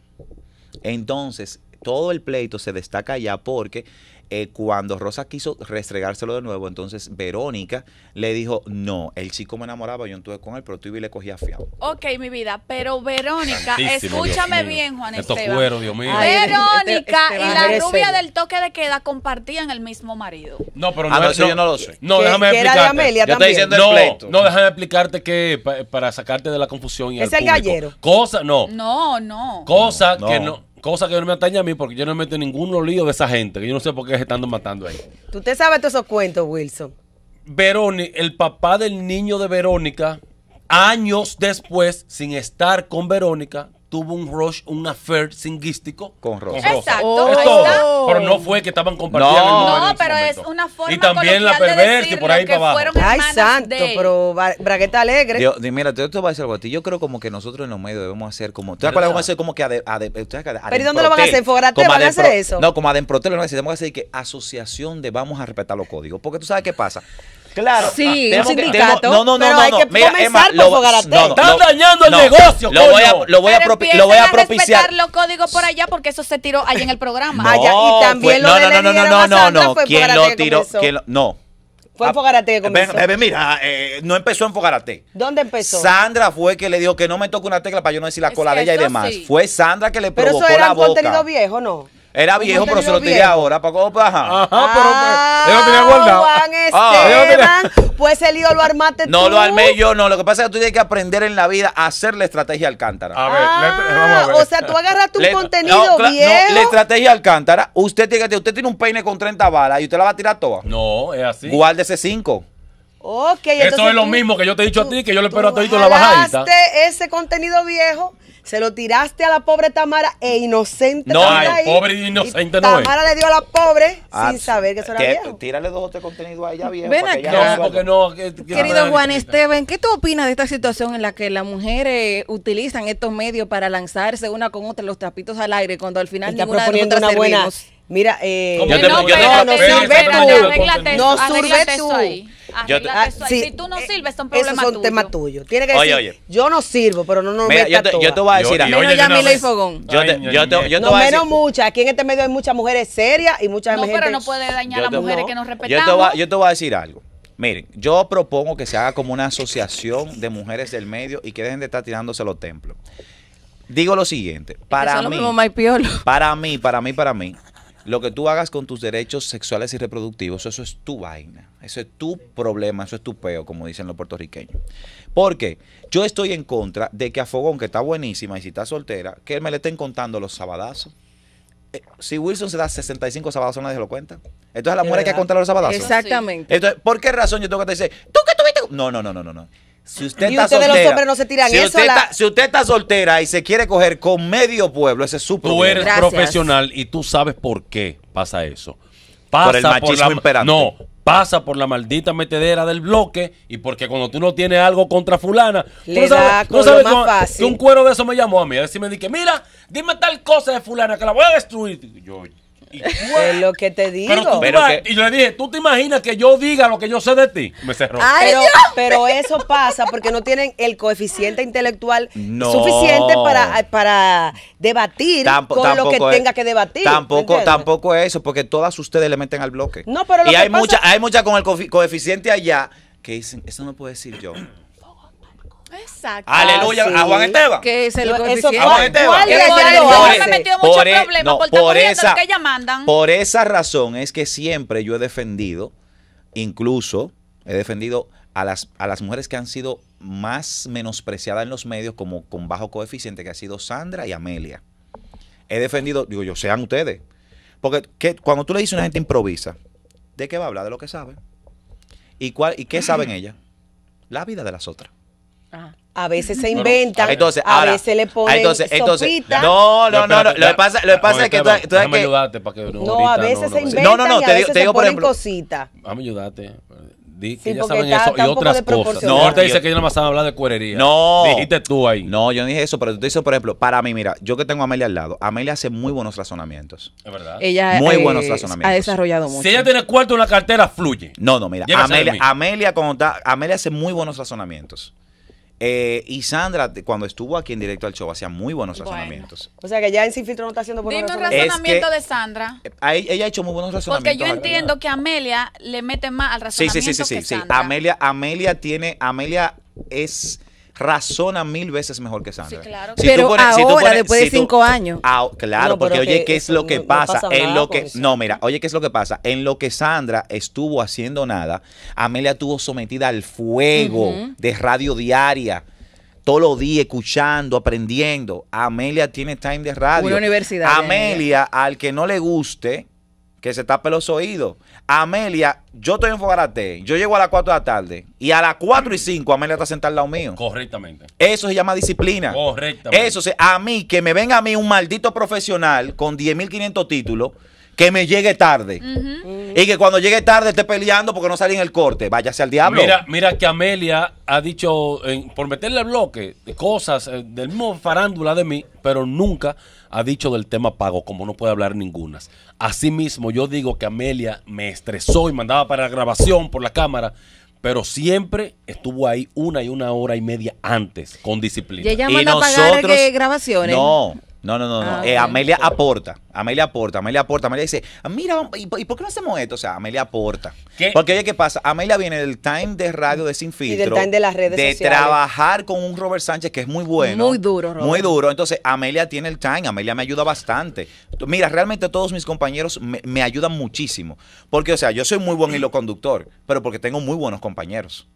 Entonces, todo el pleito se destaca ya porque eh, cuando Rosa quiso restregárselo de nuevo, entonces Verónica le dijo, no, el chico me enamoraba, yo entré con él, pero tú y le cogía fiado. Ok, mi vida, pero Verónica, escúchame bien, Juan Esto Esteban. Dios mío. Este- Verónica este- y este la rubia del toque de queda compartían el mismo marido. No, pero ah, no, lo sé. No, déjame explicarte. De no, no, déjame explicarte que para, sacarte de la confusión y Es el gallero. Cosa, no. No, no. Cosa que no Cosa que no me atañe a mí porque yo no meto ningún ninguno lío de esa gente, que yo no sé por qué se están matando ahí. Tú te sabes todos esos cuentos, Wilson. Verónica, el papá del niño de Verónica, años después, sin estar con Verónica, tuvo un rush, un affair singuístico con Rosa. Exacto. Oh. Pero no fue que estaban compartiendo. No, no pero es una forma Y también la perversa por ahí para abajo. Ay, santo, pero bragueta alegre. Yo, mira, todo te a decir algo Yo creo como que nosotros en los medios debemos hacer como. ¿Tú acuerdas? Vamos a hacer como que. pero dónde lo van a hacer? ¿Fogarate? ¿Van a hacer eso? No, como lo no a hacer que asociación de vamos a respetar los códigos. Porque tú sabes qué pasa. Claro. Sí, ah, un sindicato. no, no, no, no, hay que empezar. por Fogarate Están dañando el negocio, lo voy a, lo voy a, lo voy a propiciar. respetar los por allá porque eso se tiró allá en el programa. allá, y no, no, no, no, no, ¿Quién lo tiró? No. Fue ah, Fogarate que comenzó. Bebe, mira, eh, no empezó en Fogarate. ¿Dónde empezó? Sandra fue que le dijo que no me toque una tecla para yo no decir la cola de ella y demás. Fue Sandra que le provocó la boca. Pero eso era un contenido viejo, ¿no? Era viejo, pero se lo tiré ahora. ¿Para cómo Ajá, ajá pues, ah, pero yo lo tenía guardado. Juan ah, pues el lío lo armaste no, tú. No lo armé yo, no. Lo que pasa es que tú tienes que aprender en la vida a hacer la estrategia Alcántara. A ver, ah, vamos a ah, ver. O sea, tú agarras tu contenido viejo. la estrategia Alcántara, usted tiene, usted tiene un peine con 30 balas y usted la va a tirar toda. No, es así. Guárdese 5. Eso es lo mismo que yo te he dicho a ti, que yo le espero a ti en la bajadita. ese contenido viejo, se lo tiraste a la pobre Tamara e inocente. No, hay pobre e inocente no Tamara le dio a la pobre ah, sin saber que eso era viejo. Tírale dos o tres contenidos a viejo. Querido Juan Esteban, ¿qué tú opinas de esta situación en la que las mujeres utilizan estos medios para lanzarse una con otra los trapitos al aire cuando al final ninguna una Mira, eh, no, no, no, no, no, Ah, si tú no eh, sirves, son problemas tuyos. es un tema tuyo. Tiene que decir, yo no sirvo, pero no, no me yo, te, yo te voy a decir algo. Menos Yamila y Yo yo no, voy a decir. menos muchas. Aquí en este medio hay muchas mujeres serias y muchas gente. No, pero no puede dañar a las mujeres que nos respetamos. Yo te, voy, yo te voy a decir algo. Miren, yo propongo que se haga como una asociación de mujeres del medio y que dejen de estar tirándose los templos. Digo lo siguiente, para mí, para mí, para mí, para mí, lo que tú hagas con tus derechos sexuales y reproductivos, eso es tu vaina, eso es tu problema, eso es tu peo, como dicen los puertorriqueños. Porque yo estoy en contra de que a Fogón, que está buenísima y si está soltera, que él me le estén contando los sabadazos. Eh, si Wilson se da 65 sabadazos, nadie se lo cuenta. Entonces la mujer hay que contar los sabadazos. Exactamente. Entonces, ¿por qué razón yo tengo que decir, tú que tuviste? No, no, no, no, no. no. Si usted, está soltera, si Usted está, soltera y se quiere coger con medio pueblo, ese es su Tú eres profesional y tú sabes por qué pasa eso. Pasa por el machismo imperante. No, pasa por la maldita metedera del bloque y porque cuando tú no tienes algo contra fulana, tú sabes, un cuero de eso me llamó a mí, a me dije, mira, dime tal cosa de fulana que la voy a destruir. Yo, es lo que te digo. Y le dije, ¿tú te imaginas que yo diga lo que yo sé de ti? Me cerró. pero, eso pasa porque no tienen el coeficiente intelectual suficiente para, para debatir con lo que tenga que debatir. Tampoco, tampoco eso, porque todas ustedes le meten al bloque. y hay muchas hay mucha con el coeficiente allá que dicen, eso no puedo decir yo. Exacto. Aleluya ah, a Juan Esteban. Que se lo Juan Esteban. por, esa, Por esa razón es que siempre yo he defendido, incluso he defendido a las, a las mujeres que han sido más menospreciadas en los medios como con bajo coeficiente, que ha sido Sandra y Amelia. He defendido, digo yo, sean ustedes. Porque cuando tú le dices a una gente improvisa, ¿de qué va a hablar? De lo que sabe. ¿Y, cuál, y qué saben ellas? La vida de las otras. A veces se inventa, a veces le ponen entonces, entonces, No, no, no, Lo que pasa, lo pasa es que tú, ayudarte para que no, a veces se inventa, no, no, no, te digo, por ejemplo, cosita. Vamos a ayudarte. Di, que ya saben eso y otras cosas. No, te dice que yo no más a hablar de cuerería. No. Dijiste tú ahí. No, yo no dije eso, pero tú dices, por ejemplo, para mí, mira, yo que tengo a Amelia al lado, Amelia hace muy buenos razonamientos. Es verdad. Ella muy eh, buenos razonamientos. Ha desarrollado mucho. Si ella tiene cuarto en la cartera, fluye. No, no, mira, Amelia, Amelia, está, Amelia hace muy buenos razonamientos. Eh, y Sandra, cuando estuvo aquí en directo al show, hacía muy buenos razonamientos. O sea que ya en Sin Filtro no está haciendo buenos Dime un razonamiento de Sandra. Ah, ella, ha hecho muy buenos razonamientos. Porque yo entiendo que Amelia le mete más al razonamiento. Sí, sí, sí, sí. sí, sí. Amelia, Amelia tiene. Amelia es razona mil veces mejor que Sandra. Sí, claro. si pero pones, ahora, después de cinco años. Ah, claro, porque oye, ¿qué es lo que pasa? No en lo que, pues, mira, oye, ¿qué es lo que pasa? En lo que Sandra estuvo haciendo nada, Amelia estuvo sometida al fuego de radio diaria todos los días escuchando, aprendiendo. Amelia tiene time de radio. Una universidad. Amelia, eh. al que no le guste, que se tape los oídos. Amelia, yo estoy en Fogarate, yo llego a las 4 de la tarde y a las 4 y 5 Amelia está sentada al lado mío. Correctamente. Eso se llama disciplina. Correctamente. Eso se, a mí, que me venga a mí un maldito profesional con 10.500 títulos que me llegue tarde. Y que cuando llegue tarde esté peleando porque no salí en el corte. Váyase al diablo. Mira, mira que Amelia ha dicho, por meterle bloque, de cosas eh, del mismo farándula de mí, pero nunca ha dicho del tema pago, como no puede hablar ninguna. Asimismo, yo digo que Amelia me estresó y mandaba para la grabación por la cámara pero siempre estuvo ahí una y una hora y media antes con disciplina. Y nosotros manda a eh, grabaciones. No, no, no, no, no. Ah, eh, Amelia aporta. Amelia aporta, Amelia aporta. Amelia dice, ah, mira, ¿y, por qué no hacemos esto? O sea, Amelia aporta. ¿Qué? Porque oye, ¿qué pasa? Amelia viene del time de radio de Sin Filtro. del time de las redes de trabajar con un Robert Sánchez que es muy bueno. Muy duro, Robert. Muy duro. Entonces, Amelia tiene el time. Amelia me ayuda bastante. Mira, realmente todos mis compañeros me, me ayudan muchísimo. Porque, o sea, yo soy muy buen hilo conductor, pero porque tengo muy buenos compañeros.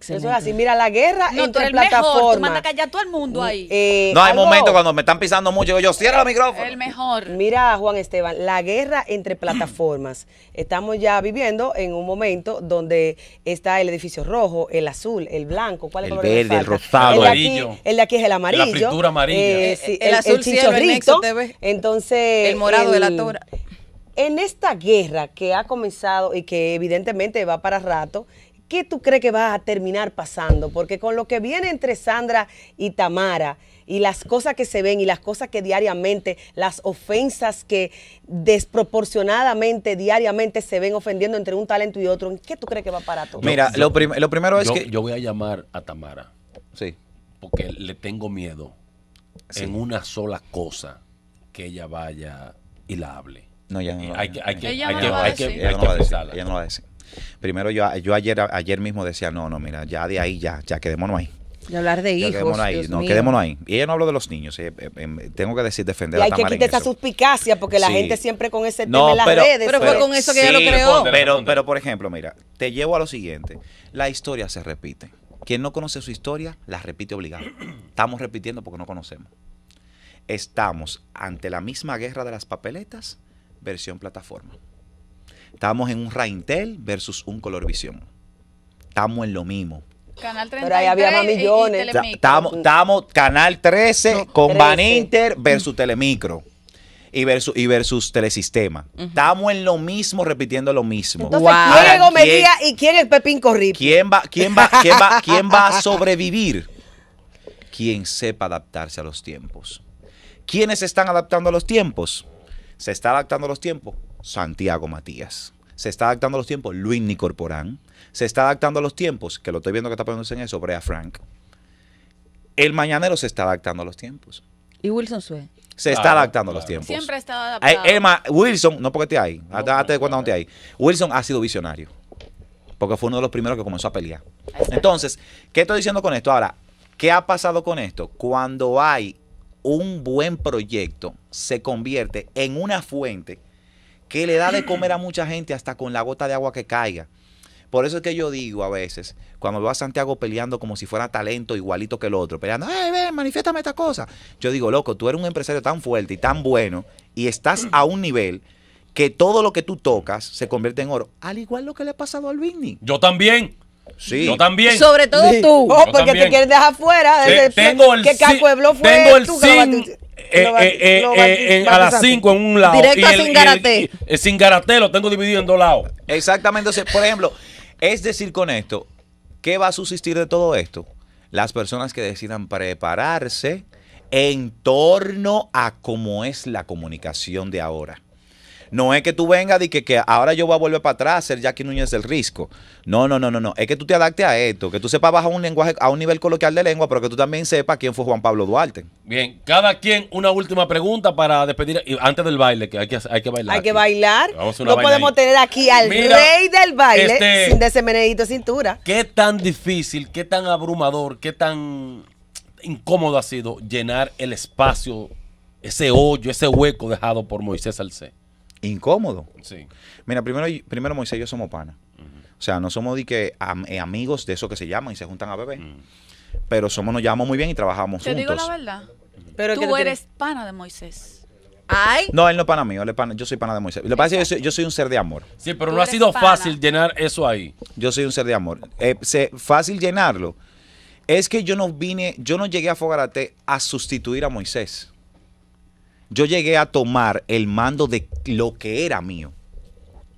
Eso es así. Mira, la guerra entre plataformas. manda callar todo el mundo ahí. Mm, eh, no, hay momentos cuando me están pisando mucho. Yo, yo cierro el micrófono. El mejor. Mira, Juan Esteban, la guerra entre plataformas. Estamos ya viviendo en un momento donde está el edificio rojo, el azul, el blanco. ¿Cuál es el, verde, el rosado, el amarillo. el de aquí es el amarillo. La pintura amarilla. Eh, el, azul el Entonces. El morado de la tora. En esta guerra que ha comenzado y que evidentemente va para rato, ¿qué tú crees que va a terminar pasando? Porque con lo que viene entre Sandra y Tamara, y las cosas que se ven y las cosas que diariamente, las ofensas que desproporcionadamente, diariamente se ven ofendiendo entre un talento y otro, ¿en qué tú crees que va para todo? Mira, lo, primero es que... Yo voy a llamar a Tamara. Sí. Porque le tengo miedo en una sola cosa que ella vaya y la hable. No, ya no. Eh, hay que, hay ella no va a decir. Primero yo, ayer, ayer mismo decía, no, no, mira, ya de ahí, ya, ya quedémonos ahí. y hablar de hijos. quedémonos ahí, no, quedémonos ahí. Y ella no habló de los niños. Eh, eh, em, tengo que decir, defender y hay que quitar esa suspicacia porque la gente siempre con ese tema en las redes. Pero, fue pues. con eso que ella lo creó. Pero, pero, por ejemplo, mira, te llevo a lo siguiente: la historia se repite. Quien no conoce su historia, la repite obligado. Estamos repitiendo porque no conocemos. Estamos ante la misma guerra de las papeletas, versión plataforma. Estamos en un Raintel versus un Colorvisión. Estamos en lo mismo. Canal Pero ahí había más millones. Estamos Canal 13 con Van Inter versus Telemicro y versus, y versus Telesistema. Estamos en lo mismo, repitiendo lo mismo. ¿quién es y quién es Pepín Corripio? ¿Quién va, quién, va, va, ¿Quién va a sobrevivir? Quien sepa adaptarse a los tiempos. ¿Quiénes se están adaptando a los tiempos? Se está adaptando a los tiempos Santiago Matías. Se está adaptando a los tiempos Luis Nicorporán. Se está adaptando a los tiempos, que lo estoy viendo que está poniéndose en eso, Brea Frank. El mañanero se está adaptando a los tiempos. ¿Y Wilson Sue? Se está adaptando a los tiempos. Siempre ha estado adaptado. Emma, Wilson, no porque te hay, hay. Wilson ha sido visionario. Porque fue uno de los primeros que comenzó a pelear. Entonces, ¿qué estoy diciendo con esto? Ahora, ¿qué ha pasado con esto? Cuando hay un buen proyecto, se convierte en una fuente que le da de comer a mucha gente hasta con la gota de agua que caiga. Por eso es que yo digo a veces, cuando veo a Santiago peleando como si fuera talento igualito que el otro, peleando, ¡eh, ven, manifiéstame esta cosa! Yo digo, loco, tú eres un empresario tan fuerte y tan bueno y estás a un nivel que todo lo que tú tocas se convierte en oro. Al igual lo que le ha pasado al Vinny. Yo también. Sí. Yo también. Sobre todo tú. Oh, porque te quieres dejar fuera. Desde el, que eh, eh, eh, a las 5 en un lado. Directo y a Sin Singaraté. lo tengo dividido en dos lados. Exactamente. por ejemplo, es decir con esto, ¿qué va a subsistir de todo esto? Las personas que decidan prepararse en torno a cómo es la comunicación de ahora. No es que tú vengas y que, que, ahora yo voy a volver para atrás a ser Jackie Núñez el Risco. No, no, no, no, no. Es que tú te adaptes a esto, que tú sepas bajar un lenguaje a un nivel coloquial de lengua, pero que tú también sepas quién fue Juan Pablo Duarte. Bien, cada quien una última pregunta para despedir antes del baile, que hay que, bailar. Hay que bailar. no podemos tener aquí al rey del baile este, sin sin desemenedito cintura. ¿Qué tan difícil, qué tan abrumador, qué tan incómodo ha sido llenar el espacio, ese hoyo, ese hueco dejado por Moisés Salcedo? incómodo. Sí. Mira, primero, primero Moisés y yo somos pana, O sea, no somos que eh, amigos de eso que se llaman y se juntan a beber. Mm. Pero somos, nos llamamos muy bien y trabajamos juntos. Te digo la verdad. Pero tú, eres pana de Moisés. Ay. No, él no es pana mío, yo soy pana de Moisés. Lo que pasa es que yo soy, un ser de amor. Sí, pero no ha sido fácil llenar eso ahí. Yo soy un ser de amor. Eh, fácil llenarlo. Es que yo no vine, yo no llegué a Fogarate a sustituir a Moisés yo llegué a tomar el mando de lo que era mío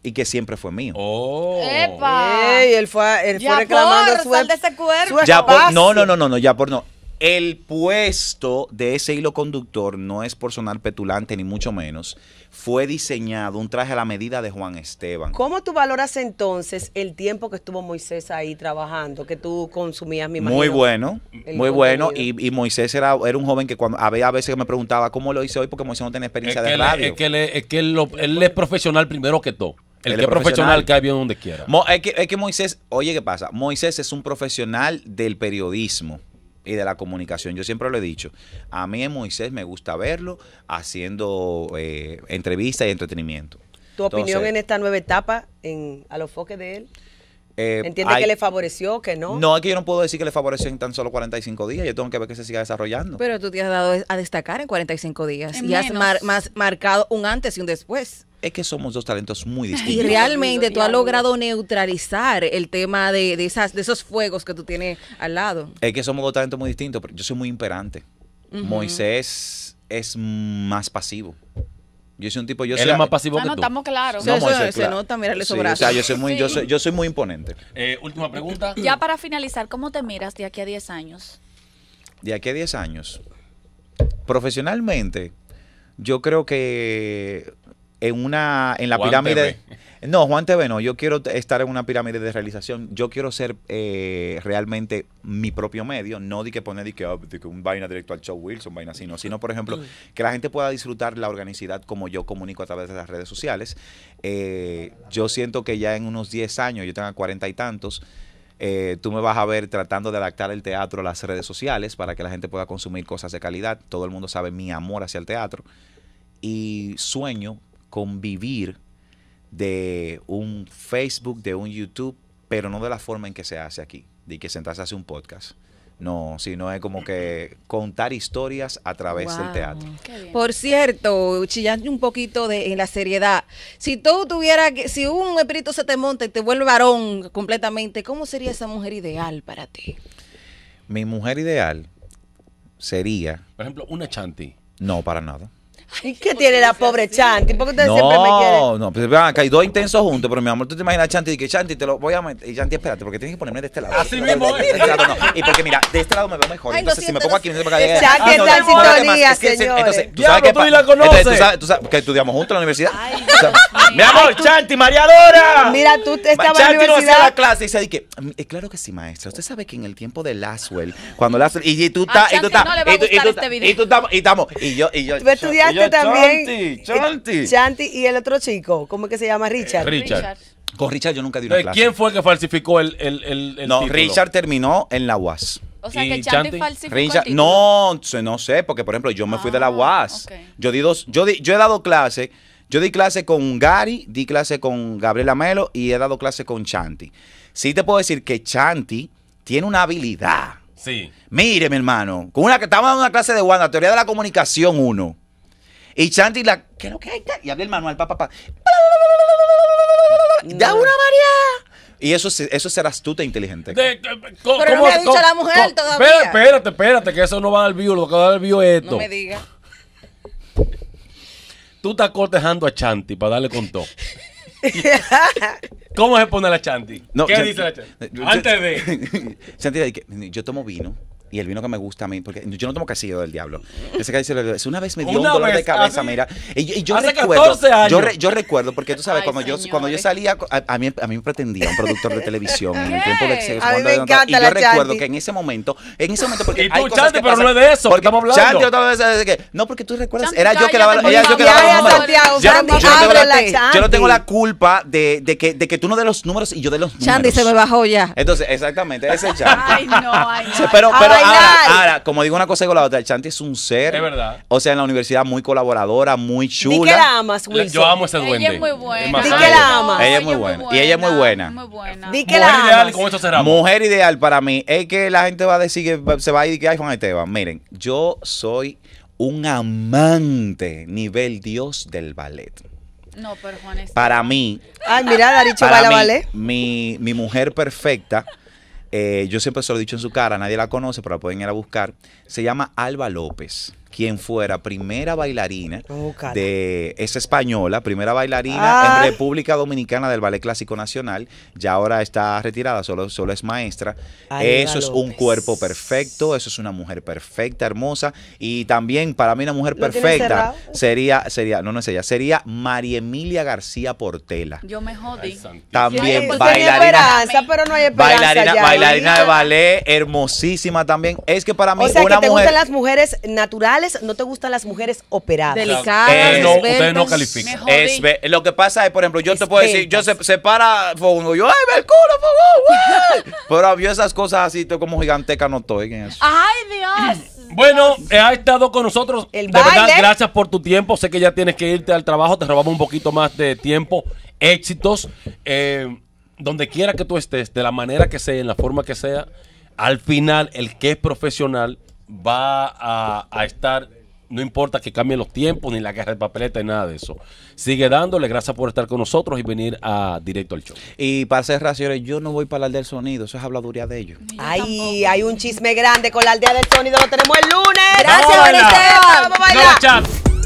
y que siempre fue mío. ¡Oh! ¡Epa! Ey, él fue, él fue reclamando por, su, sal ese cuerpo. Su ya no, no, no, no, ya por no. El puesto de ese hilo conductor no es por sonar petulante ni mucho menos. Fue diseñado un traje a la medida de Juan Esteban. ¿Cómo tú valoras entonces el tiempo que estuvo Moisés ahí trabajando, que tú consumías mi Muy bueno, muy bueno. Y, Moisés era, era un joven que cuando había a veces que me preguntaba cómo lo hice hoy porque Moisés no tenía experiencia de radio. es que, él, es profesional primero que todo. El, que es profesional, cae bien donde quiera. que, es que Moisés, oye, ¿qué pasa? Moisés es un profesional del periodismo y de la comunicación. Yo siempre lo he dicho, a mí en Moisés me gusta verlo haciendo eh, entrevistas y entretenimiento. ¿Tu opinión en esta nueva etapa, en, a los foques de él? Eh, ¿Entiende que le favoreció, que no? No, aquí yo no puedo decir que le favoreció en tan solo 45 días. Yo tengo que ver que se siga desarrollando. Pero tú te has dado a destacar en 45 días y has más marcado un antes y un después es que somos dos talentos muy distintos. Y realmente tú has logrado neutralizar el tema de, esas, de esos fuegos que tú tienes al lado. Es que somos dos talentos muy distintos, pero yo soy muy imperante. Moisés es más pasivo. Yo soy un tipo, yo soy es más pasivo ah, que tú. Estamos claros. se, claro. nota, mírale O sea, yo soy muy, imponente. Eh, última pregunta. Ya para finalizar, ¿cómo te miras de aquí a 10 años? De aquí a 10 años. Profesionalmente, yo creo que en una en la pirámide no Juan TV no yo quiero estar en una pirámide de realización yo quiero ser eh, realmente mi propio medio no de que poner ah, que, un vaina directo al show Wilson vaina así sino por ejemplo que la gente pueda disfrutar la organicidad como yo comunico a través de las redes sociales eh, yo siento que ya en unos 10 años yo tenga cuarenta y tantos eh, tú me vas a ver tratando de adaptar el teatro a las redes sociales para que la gente pueda consumir cosas de calidad todo el mundo sabe mi amor hacia el teatro y sueño convivir de un Facebook, de un YouTube, pero no de la forma en que se hace aquí, de que sentarse hacer un podcast. No, sino es como que contar historias a través del teatro. Por cierto, chillando un poquito de en la seriedad, si tú tuvieras, si un espíritu se te monta y te vuelve varón completamente, ¿cómo sería esa mujer ideal para ti? Mi mujer ideal sería... Por ejemplo, una chanti. No, para nada. ¿Y qué tiene la pobre Chanti? ¿Por qué ustedes no, siempre me quieren? No, pues acá hay dos intensos juntos, pero mi amor, tú te imaginas Chanti y que Chanti te lo voy a meter. Y Chanti, espérate, porque tienes que ponerme de este lado. Así mismo, Y porque mira, de este lado me veo mejor. entonces, si me pongo aquí, me pongo acá. Chanti ah, está en sintonía, Entonces, tú sabes que. Tú la conoces. tú sabes, que estudiamos juntos en la universidad. Ay, mi amor, Chanti, Mariadora. Mira, tú te estabas en la no hacía la clase y se que, mm, eh, claro que sí, maestra. Usted sabe que en el tiempo de Laswell, cuando Laswell. Y tú estás. Y tú estás. Y tú estás. Y estamos. Y yo. Y yo. Chanti eh, también. y el otro chico, ¿cómo es que se llama? Eh, Richard. Richard. Con Richard yo nunca di una ¿Quién eh, clase. ¿Quién fue el que falsificó el, el, No, Richard terminó en la UAS. O sea, que Chanti, falsificó No, no sé, porque por ejemplo yo me fui de la ah, UAS. Yo, di dos, yo, yo he dado clase yo di clase con Gary, di clase con Gabriela Melo y he dado clase con Chanti. Sí te puedo decir que Chanti tiene una habilidad. Sí. Mire, mi hermano, con una que dando una clase de Wanda, teoría de la comunicación 1. Y Chanti la, ¿qué es lo que hay? Y abre el manual, papá, pa Pa. ¡Da una María! Y eso, eso es astuta e inteligente. Pero no me ha dicho la mujer todavía. Espérate, espérate, espérate, que eso no va al vivo, lo que va al vivo es esto. No me digas. Tú estás cortejando a Chanti para darle con todo. ¿Cómo se pone la Chanti? ¿Qué dice la Chanti? Antes de. Chanti, yo tomo vino y el vino que me gusta a mí, porque yo no tomo casillo del diablo. Ese casillo del Una vez me dio un dolor de cabeza, mira. Y, yo hace recuerdo, años. Yo, recuerdo, porque tú sabes, cuando, yo, cuando yo salía, a, mí, a mí me pretendía un productor de televisión en el tiempo de mí Me y yo recuerdo que en ese momento, en ese momento, porque. Y tú, pero no es de eso, porque estamos hablando. otra vez, no, porque tú recuerdas, era yo que daba Yo no tengo la culpa de que tú no de los números y yo de los números. Chanti se me bajó ya. Entonces, exactamente, ese Chanti. Ay, no, ay, no. Pero, pero, Ahora, ahora, como digo una cosa y con la otra, Chanti es un ser. Es verdad. O sea, en la universidad muy colaboradora, muy chula. ¿Y que la amas, Wilson? Yo amo a ese duende. Ella es muy buena. que la amas. Ella es muy buena. Y ella es muy buena. Muy buena. que la amas. Mujer ideal, esto Mujer ideal para mí es que la gente va a decir que se va a ir que Juan Esteban. Miren, yo soy un amante nivel dios del ballet. No, pero Juan Esteban. Para mí. Ay, mira, Daricho baila ballet. Mi, mi mujer perfecta eh, yo siempre se lo he dicho en su cara, nadie la conoce, pero la pueden ir a buscar. Se llama Alba López quien fuera primera bailarina oh, de es española, primera bailarina en ah. República Dominicana del Ballet Clásico Nacional, ya ahora está retirada, solo, solo es maestra. eso es un cuerpo perfecto, eso es una mujer perfecta, hermosa y también para mí una mujer perfecta sería sería no no es ella, sería María Emilia García Portela. Yo me jodí. También pues bailarina, bailarina, de ballet hermosísima también. Es que para mí o sea, una que te gustan las mujeres naturales no te gustan las mujeres operadas. Delicadas, ustedes lo que pasa es, por ejemplo, yo te puedo decir, yo se, para uno, yo, ay, me culo, Pero yo esas cosas así, como giganteca no estoy Ay, Dios. Bueno, eh, ha estado con nosotros. El gracias por tu tiempo. Sé que ya tienes que irte al trabajo. Te robamos un poquito más de tiempo. Éxitos. Eh, donde quiera que tú estés, de la manera que sea, en la forma que sea, al final, el que es profesional va a, estar no importa que cambien los tiempos, ni la guerra de papeleta, ni nada de eso. Sigue dándole, gracias por estar con nosotros y venir a directo al show. Y para cerrar, señores, yo no voy para la aldea del sonido, eso es habladuría de ellos. Ay, hay un chisme grande con la aldea del sonido, lo tenemos el lunes. Gracias, Vamos